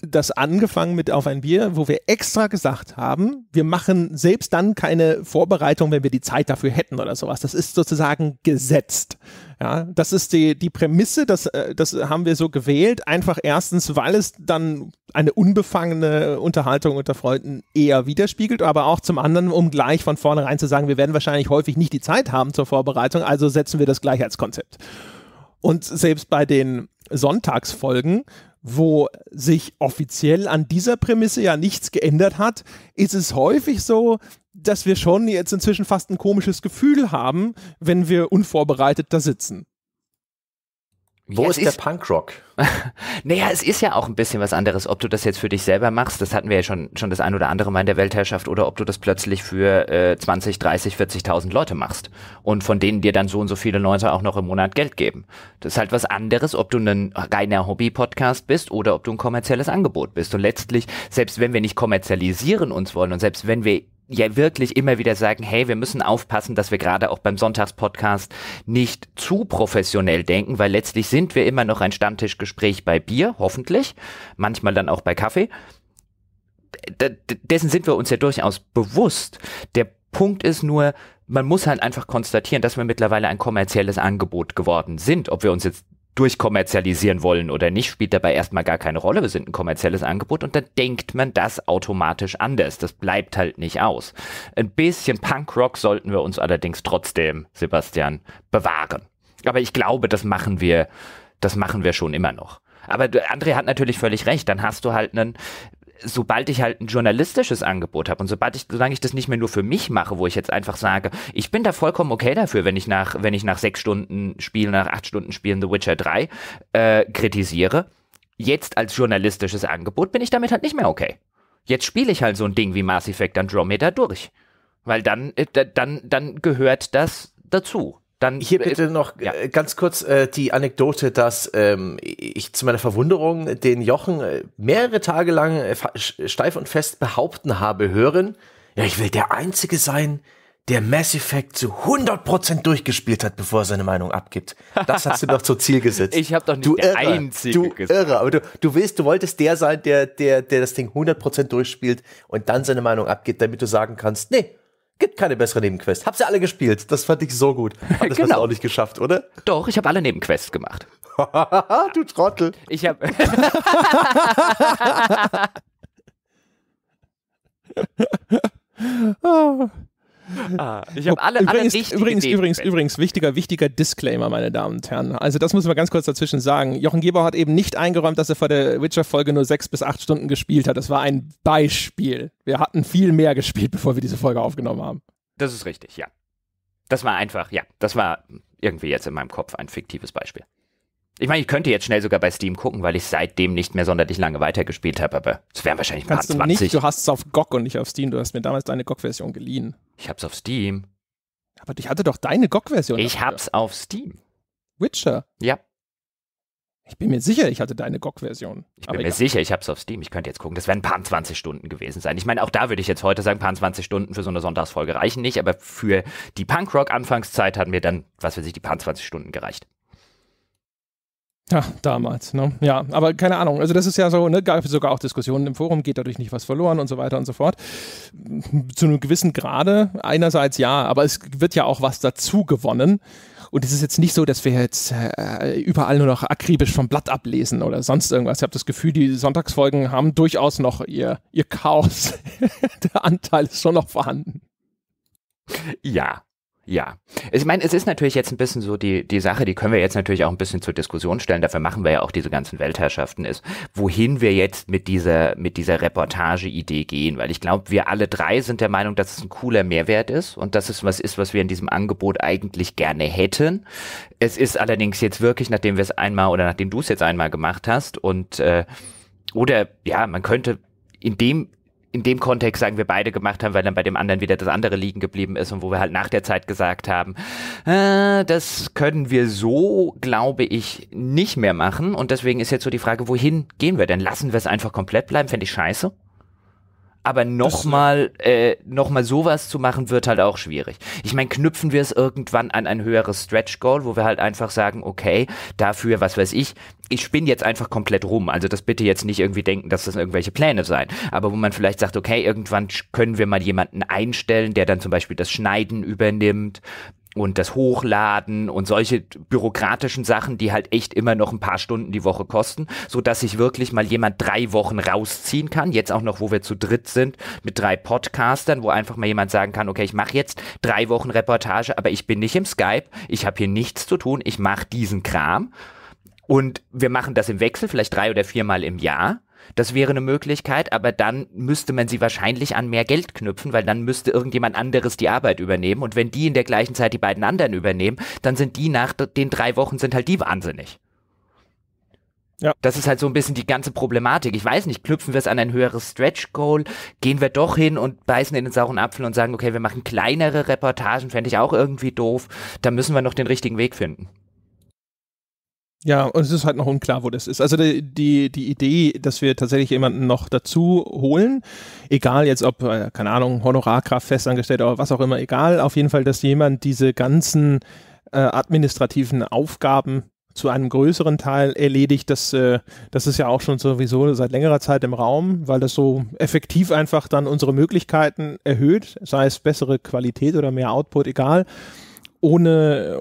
das angefangen mit auf ein Bier, wo wir extra gesagt haben, wir machen selbst dann keine Vorbereitung, wenn wir die Zeit dafür hätten oder sowas. Das ist sozusagen gesetzt. Ja, das ist die, die Prämisse, das, äh, das haben wir so gewählt. Einfach erstens, weil es dann eine unbefangene Unterhaltung unter Freunden eher widerspiegelt, aber auch zum anderen, um gleich von vornherein zu sagen, wir werden wahrscheinlich häufig nicht die Zeit haben zur Vorbereitung, also setzen wir das gleich als Konzept. Und selbst bei den Sonntagsfolgen wo sich offiziell an dieser Prämisse ja nichts geändert hat, ist es häufig so, dass wir schon jetzt inzwischen fast ein komisches Gefühl haben, wenn wir unvorbereitet da sitzen. Wo ja, ist, ist, der Punkrock? naja, es ist ja auch ein bisschen was anderes, ob du das jetzt für dich selber machst, das hatten wir ja schon, schon das ein oder andere Mal in der Weltherrschaft, oder ob du das plötzlich für äh, 20, 30, 40.000 Leute machst und von denen dir dann so und so viele Leute auch noch im Monat Geld geben. Das ist halt was anderes, ob du ein reiner Hobby-Podcast bist oder ob du ein kommerzielles Angebot bist. Und letztlich, selbst wenn wir nicht kommerzialisieren uns wollen und selbst wenn wir ja wirklich immer wieder sagen, hey, wir müssen aufpassen, dass wir gerade auch beim Sonntagspodcast nicht zu professionell denken, weil letztlich sind wir immer noch ein Stammtischgespräch bei Bier, hoffentlich, manchmal dann auch bei Kaffee. D dessen sind wir uns ja durchaus bewusst. Der Punkt ist nur, man muss halt einfach konstatieren, dass wir mittlerweile ein kommerzielles Angebot geworden sind. Ob wir uns jetzt durchkommerzialisieren wollen oder nicht, spielt dabei erstmal gar keine Rolle. Wir sind ein kommerzielles Angebot und dann denkt man das automatisch anders. Das bleibt halt nicht aus. Ein bisschen Punkrock sollten wir uns allerdings trotzdem, Sebastian, bewahren. Aber ich glaube, das machen wir, das machen wir schon immer noch. Aber André hat natürlich völlig recht. Dann hast du halt einen, sobald ich halt ein journalistisches Angebot habe und sobald ich, solange ich das nicht mehr nur für mich mache, wo ich jetzt einfach sage, ich bin da vollkommen okay dafür, wenn ich nach, wenn ich nach sechs Stunden Spiel, nach acht Stunden Spielen The Witcher 3 äh, kritisiere, jetzt als journalistisches Angebot bin ich damit halt nicht mehr okay. Jetzt spiele ich halt so ein Ding wie Mass Effect Andromeda durch. Weil dann, äh, dann, dann gehört das dazu. Dann, Hier äh, bitte noch ja. Äh, ganz kurz äh, die Anekdote, dass ähm, ich zu meiner Verwunderung den Jochen äh, mehrere Tage lang äh, steif und fest behaupten habe hören, ja, ich will der Einzige sein, der Mass Effect zu 100% durchgespielt hat, bevor er seine Meinung abgibt. Das hast du doch zu Ziel gesetzt. Ich habe doch nicht du der irre, Einzige du gesagt. Irre, aber du, du willst, du wolltest der sein, der, der, der das Ding 100% durchspielt und dann seine Meinung abgibt, damit du sagen kannst, nee, Gibt keine bessere Nebenquest. Hab sie alle gespielt. Das fand ich so gut. Aber das genau. hast du auch nicht geschafft, oder? Doch, ich habe alle Nebenquests gemacht. du Trottel. Ich habe. oh. Ah. Ah, ich habe alle, übrigens, alle übrigens, übrigens, übrigens, wichtiger, wichtiger Disclaimer, meine Damen und Herren. Also das muss man ganz kurz dazwischen sagen. Jochen Gebauer hat eben nicht eingeräumt, dass er vor der Witcher-Folge nur sechs bis acht Stunden gespielt hat. Das war ein Beispiel. Wir hatten viel mehr gespielt, bevor wir diese Folge aufgenommen haben. Das ist richtig, ja. Das war einfach, ja, das war irgendwie jetzt in meinem Kopf ein fiktives Beispiel. Ich meine, ich könnte jetzt schnell sogar bei Steam gucken, weil ich seitdem nicht mehr sonderlich lange weitergespielt habe, aber es wären wahrscheinlich ein paar 20. Du, nicht, du hast es auf GOG und nicht auf Steam. Du hast mir damals deine GOG-Version geliehen. Ich hab's auf Steam. Aber ich hatte doch deine GOG-Version. Ich dafür. hab's auf Steam. Witcher? Ja. Ich bin mir sicher, ich hatte deine GOG-Version. Ich bin mir egal. sicher, ich habe es auf Steam. Ich könnte jetzt gucken. Das wären ein paar 20 Stunden gewesen sein. Ich meine, auch da würde ich jetzt heute sagen, ein paar 20 Stunden für so eine Sonntagsfolge reichen nicht, aber für die Punkrock-Anfangszeit hat mir dann, was weiß ich, die paar 20 Stunden gereicht. Ja, damals, ne? Ja, aber keine Ahnung. Also das ist ja so, ne, gab es sogar auch Diskussionen im Forum, geht dadurch nicht was verloren und so weiter und so fort. Zu einem gewissen Grade, einerseits ja, aber es wird ja auch was dazu gewonnen. Und es ist jetzt nicht so, dass wir jetzt äh, überall nur noch akribisch vom Blatt ablesen oder sonst irgendwas. Ich habe das Gefühl, die Sonntagsfolgen haben durchaus noch ihr, ihr Chaos. Der Anteil ist schon noch vorhanden. Ja, ja, ich meine, es ist natürlich jetzt ein bisschen so die, die Sache, die können wir jetzt natürlich auch ein bisschen zur Diskussion stellen, dafür machen wir ja auch diese ganzen Weltherrschaften, ist, wohin wir jetzt mit dieser, mit dieser Reportage-Idee gehen, weil ich glaube, wir alle drei sind der Meinung, dass es ein cooler Mehrwert ist und dass es was ist, was wir in diesem Angebot eigentlich gerne hätten. Es ist allerdings jetzt wirklich, nachdem wir es einmal oder nachdem du es jetzt einmal gemacht hast und äh, oder ja, man könnte in dem in dem Kontext sagen wir beide gemacht haben, weil dann bei dem anderen wieder das andere liegen geblieben ist und wo wir halt nach der Zeit gesagt haben, äh, das können wir so, glaube ich, nicht mehr machen. Und deswegen ist jetzt so die Frage, wohin gehen wir denn? Lassen wir es einfach komplett bleiben? Fände ich scheiße aber nochmal äh, noch sowas zu machen, wird halt auch schwierig. Ich meine, knüpfen wir es irgendwann an ein höheres Stretch-Goal, wo wir halt einfach sagen, okay, dafür, was weiß ich, ich spinne jetzt einfach komplett rum. Also das bitte jetzt nicht irgendwie denken, dass das irgendwelche Pläne seien. Aber wo man vielleicht sagt, okay, irgendwann können wir mal jemanden einstellen, der dann zum Beispiel das Schneiden übernimmt, und das Hochladen und solche bürokratischen Sachen, die halt echt immer noch ein paar Stunden die Woche kosten, so dass sich wirklich mal jemand drei Wochen rausziehen kann. Jetzt auch noch, wo wir zu dritt sind mit drei Podcastern, wo einfach mal jemand sagen kann, okay, ich mache jetzt drei Wochen Reportage, aber ich bin nicht im Skype, ich habe hier nichts zu tun, ich mache diesen Kram und wir machen das im Wechsel, vielleicht drei oder viermal im Jahr. Das wäre eine Möglichkeit, aber dann müsste man sie wahrscheinlich an mehr Geld knüpfen, weil dann müsste irgendjemand anderes die Arbeit übernehmen. Und wenn die in der gleichen Zeit die beiden anderen übernehmen, dann sind die nach den drei Wochen sind halt die wahnsinnig. Ja. Das ist halt so ein bisschen die ganze Problematik. Ich weiß nicht, knüpfen wir es an ein höheres Stretch-Goal, gehen wir doch hin und beißen in den sauren Apfel und sagen, okay, wir machen kleinere Reportagen, fände ich auch irgendwie doof. Da müssen wir noch den richtigen Weg finden. Ja, und es ist halt noch unklar, wo das ist. Also die, die, die Idee, dass wir tatsächlich jemanden noch dazu holen, egal jetzt ob, äh, keine Ahnung, Honorarkraft, festangestellt oder was auch immer, egal, auf jeden Fall, dass jemand diese ganzen äh, administrativen Aufgaben zu einem größeren Teil erledigt. Das, äh, das ist ja auch schon sowieso seit längerer Zeit im Raum, weil das so effektiv einfach dann unsere Möglichkeiten erhöht, sei es bessere Qualität oder mehr Output, egal ohne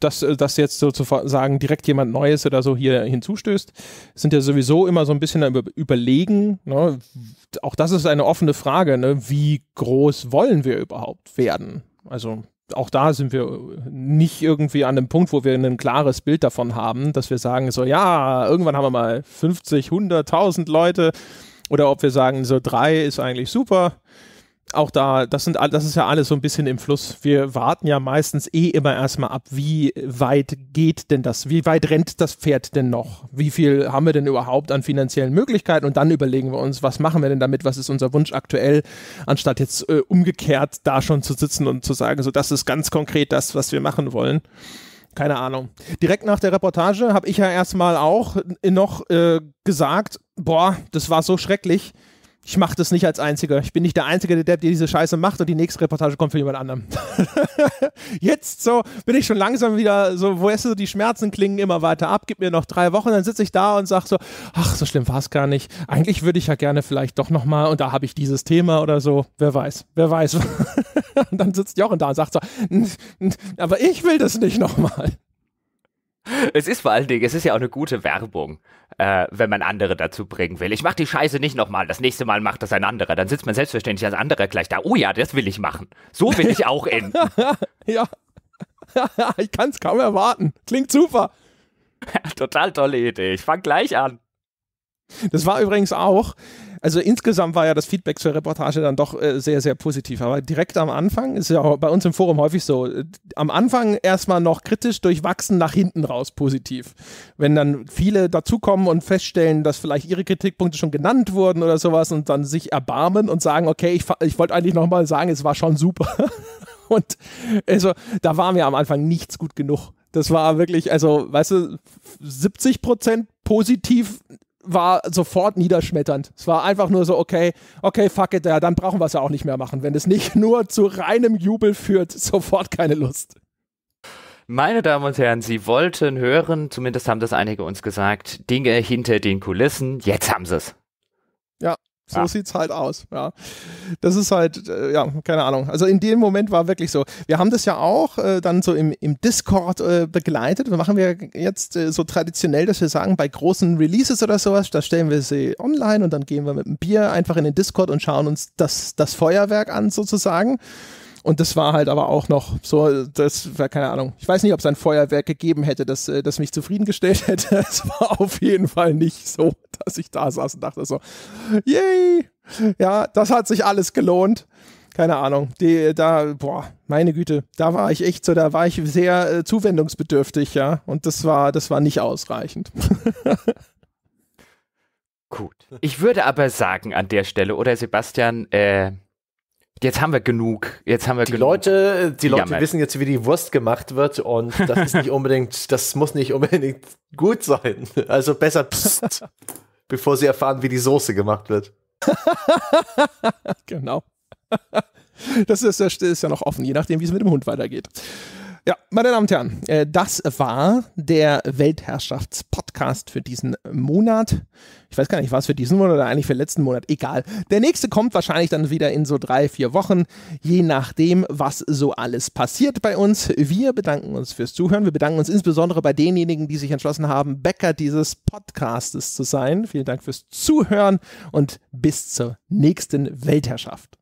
dass das jetzt sozusagen direkt jemand Neues oder so hier hinzustößt, sind ja sowieso immer so ein bisschen überlegen. Ne? Auch das ist eine offene Frage, ne? wie groß wollen wir überhaupt werden? Also auch da sind wir nicht irgendwie an dem Punkt, wo wir ein klares Bild davon haben, dass wir sagen, so ja, irgendwann haben wir mal 50, 100, 1000 Leute. Oder ob wir sagen, so drei ist eigentlich super auch da, das, sind, das ist ja alles so ein bisschen im Fluss. Wir warten ja meistens eh immer erstmal ab, wie weit geht denn das? Wie weit rennt das Pferd denn noch? Wie viel haben wir denn überhaupt an finanziellen Möglichkeiten? Und dann überlegen wir uns, was machen wir denn damit? Was ist unser Wunsch aktuell? Anstatt jetzt äh, umgekehrt da schon zu sitzen und zu sagen, so, das ist ganz konkret das, was wir machen wollen keine Ahnung. Direkt nach der Reportage habe ich ja erstmal auch noch äh, gesagt, boah, das war so schrecklich ich mache das nicht als Einziger. Ich bin nicht der Einzige, der Depp, der diese Scheiße macht und die nächste Reportage kommt für jemand anderen. Jetzt so bin ich schon langsam wieder so, wo du, die Schmerzen klingen immer weiter ab, gib mir noch drei Wochen, dann sitze ich da und sage so, ach, so schlimm war es gar nicht. Eigentlich würde ich ja gerne vielleicht doch nochmal und da habe ich dieses Thema oder so. Wer weiß, wer weiß. und dann sitzt Jochen da und sagt so, aber ich will das nicht nochmal. Es ist vor allen Dingen, es ist ja auch eine gute Werbung, äh, wenn man andere dazu bringen will. Ich mache die Scheiße nicht nochmal, das nächste Mal macht das ein anderer. Dann sitzt man selbstverständlich als anderer gleich da. Oh ja, das will ich machen. So will ich auch enden. ja. ich kann es kaum erwarten. Klingt super. Total tolle Idee. Ich fange gleich an. Das war übrigens auch also insgesamt war ja das Feedback zur Reportage dann doch äh, sehr, sehr positiv. Aber direkt am Anfang, ist ja auch bei uns im Forum häufig so, äh, am Anfang erstmal noch kritisch durchwachsen, nach hinten raus positiv. Wenn dann viele dazukommen und feststellen, dass vielleicht ihre Kritikpunkte schon genannt wurden oder sowas und dann sich erbarmen und sagen, okay, ich, ich wollte eigentlich nochmal sagen, es war schon super. und also da war mir am Anfang nichts gut genug. Das war wirklich, also, weißt du, 70 Prozent positiv war sofort niederschmetternd. Es war einfach nur so, okay, okay, fuck it, ja, dann brauchen wir es ja auch nicht mehr machen. Wenn es nicht nur zu reinem Jubel führt, sofort keine Lust. Meine Damen und Herren, Sie wollten hören, zumindest haben das einige uns gesagt, Dinge hinter den Kulissen, jetzt haben sie es. Ja, so ja. sieht's halt aus, ja. Das ist halt, äh, ja, keine Ahnung. Also in dem Moment war wirklich so. Wir haben das ja auch äh, dann so im, im Discord äh, begleitet. Das machen wir jetzt äh, so traditionell, dass wir sagen, bei großen Releases oder sowas, da stellen wir sie online und dann gehen wir mit einem Bier einfach in den Discord und schauen uns das, das Feuerwerk an, sozusagen. Und das war halt aber auch noch so, das war keine Ahnung. Ich weiß nicht, ob es ein Feuerwerk gegeben hätte, das, äh, das mich zufriedengestellt hätte. Es war auf jeden Fall nicht so, dass ich da saß und dachte so, yay! Ja, das hat sich alles gelohnt keine Ahnung, die, da, boah, meine Güte, da war ich echt so, da war ich sehr äh, zuwendungsbedürftig, ja. Und das war, das war nicht ausreichend. Gut. Ich würde aber sagen an der Stelle, oder Sebastian, äh, Jetzt haben wir genug. Jetzt haben wir die genug. Leute, die Leute Jammel. wissen jetzt, wie die Wurst gemacht wird und das ist nicht unbedingt, das muss nicht unbedingt gut sein. Also besser pst, bevor sie erfahren, wie die Soße gemacht wird. genau. Das ist, das ist ja noch offen, je nachdem, wie es mit dem Hund weitergeht. Ja, meine Damen und Herren, äh, das war der Weltherrschaftspodcast für diesen Monat. Ich weiß gar nicht, was für diesen Monat oder eigentlich für den letzten Monat. Egal. Der nächste kommt wahrscheinlich dann wieder in so drei, vier Wochen, je nachdem, was so alles passiert bei uns. Wir bedanken uns fürs Zuhören. Wir bedanken uns insbesondere bei denjenigen, die sich entschlossen haben, Bäcker dieses Podcastes zu sein. Vielen Dank fürs Zuhören und bis zur nächsten Weltherrschaft.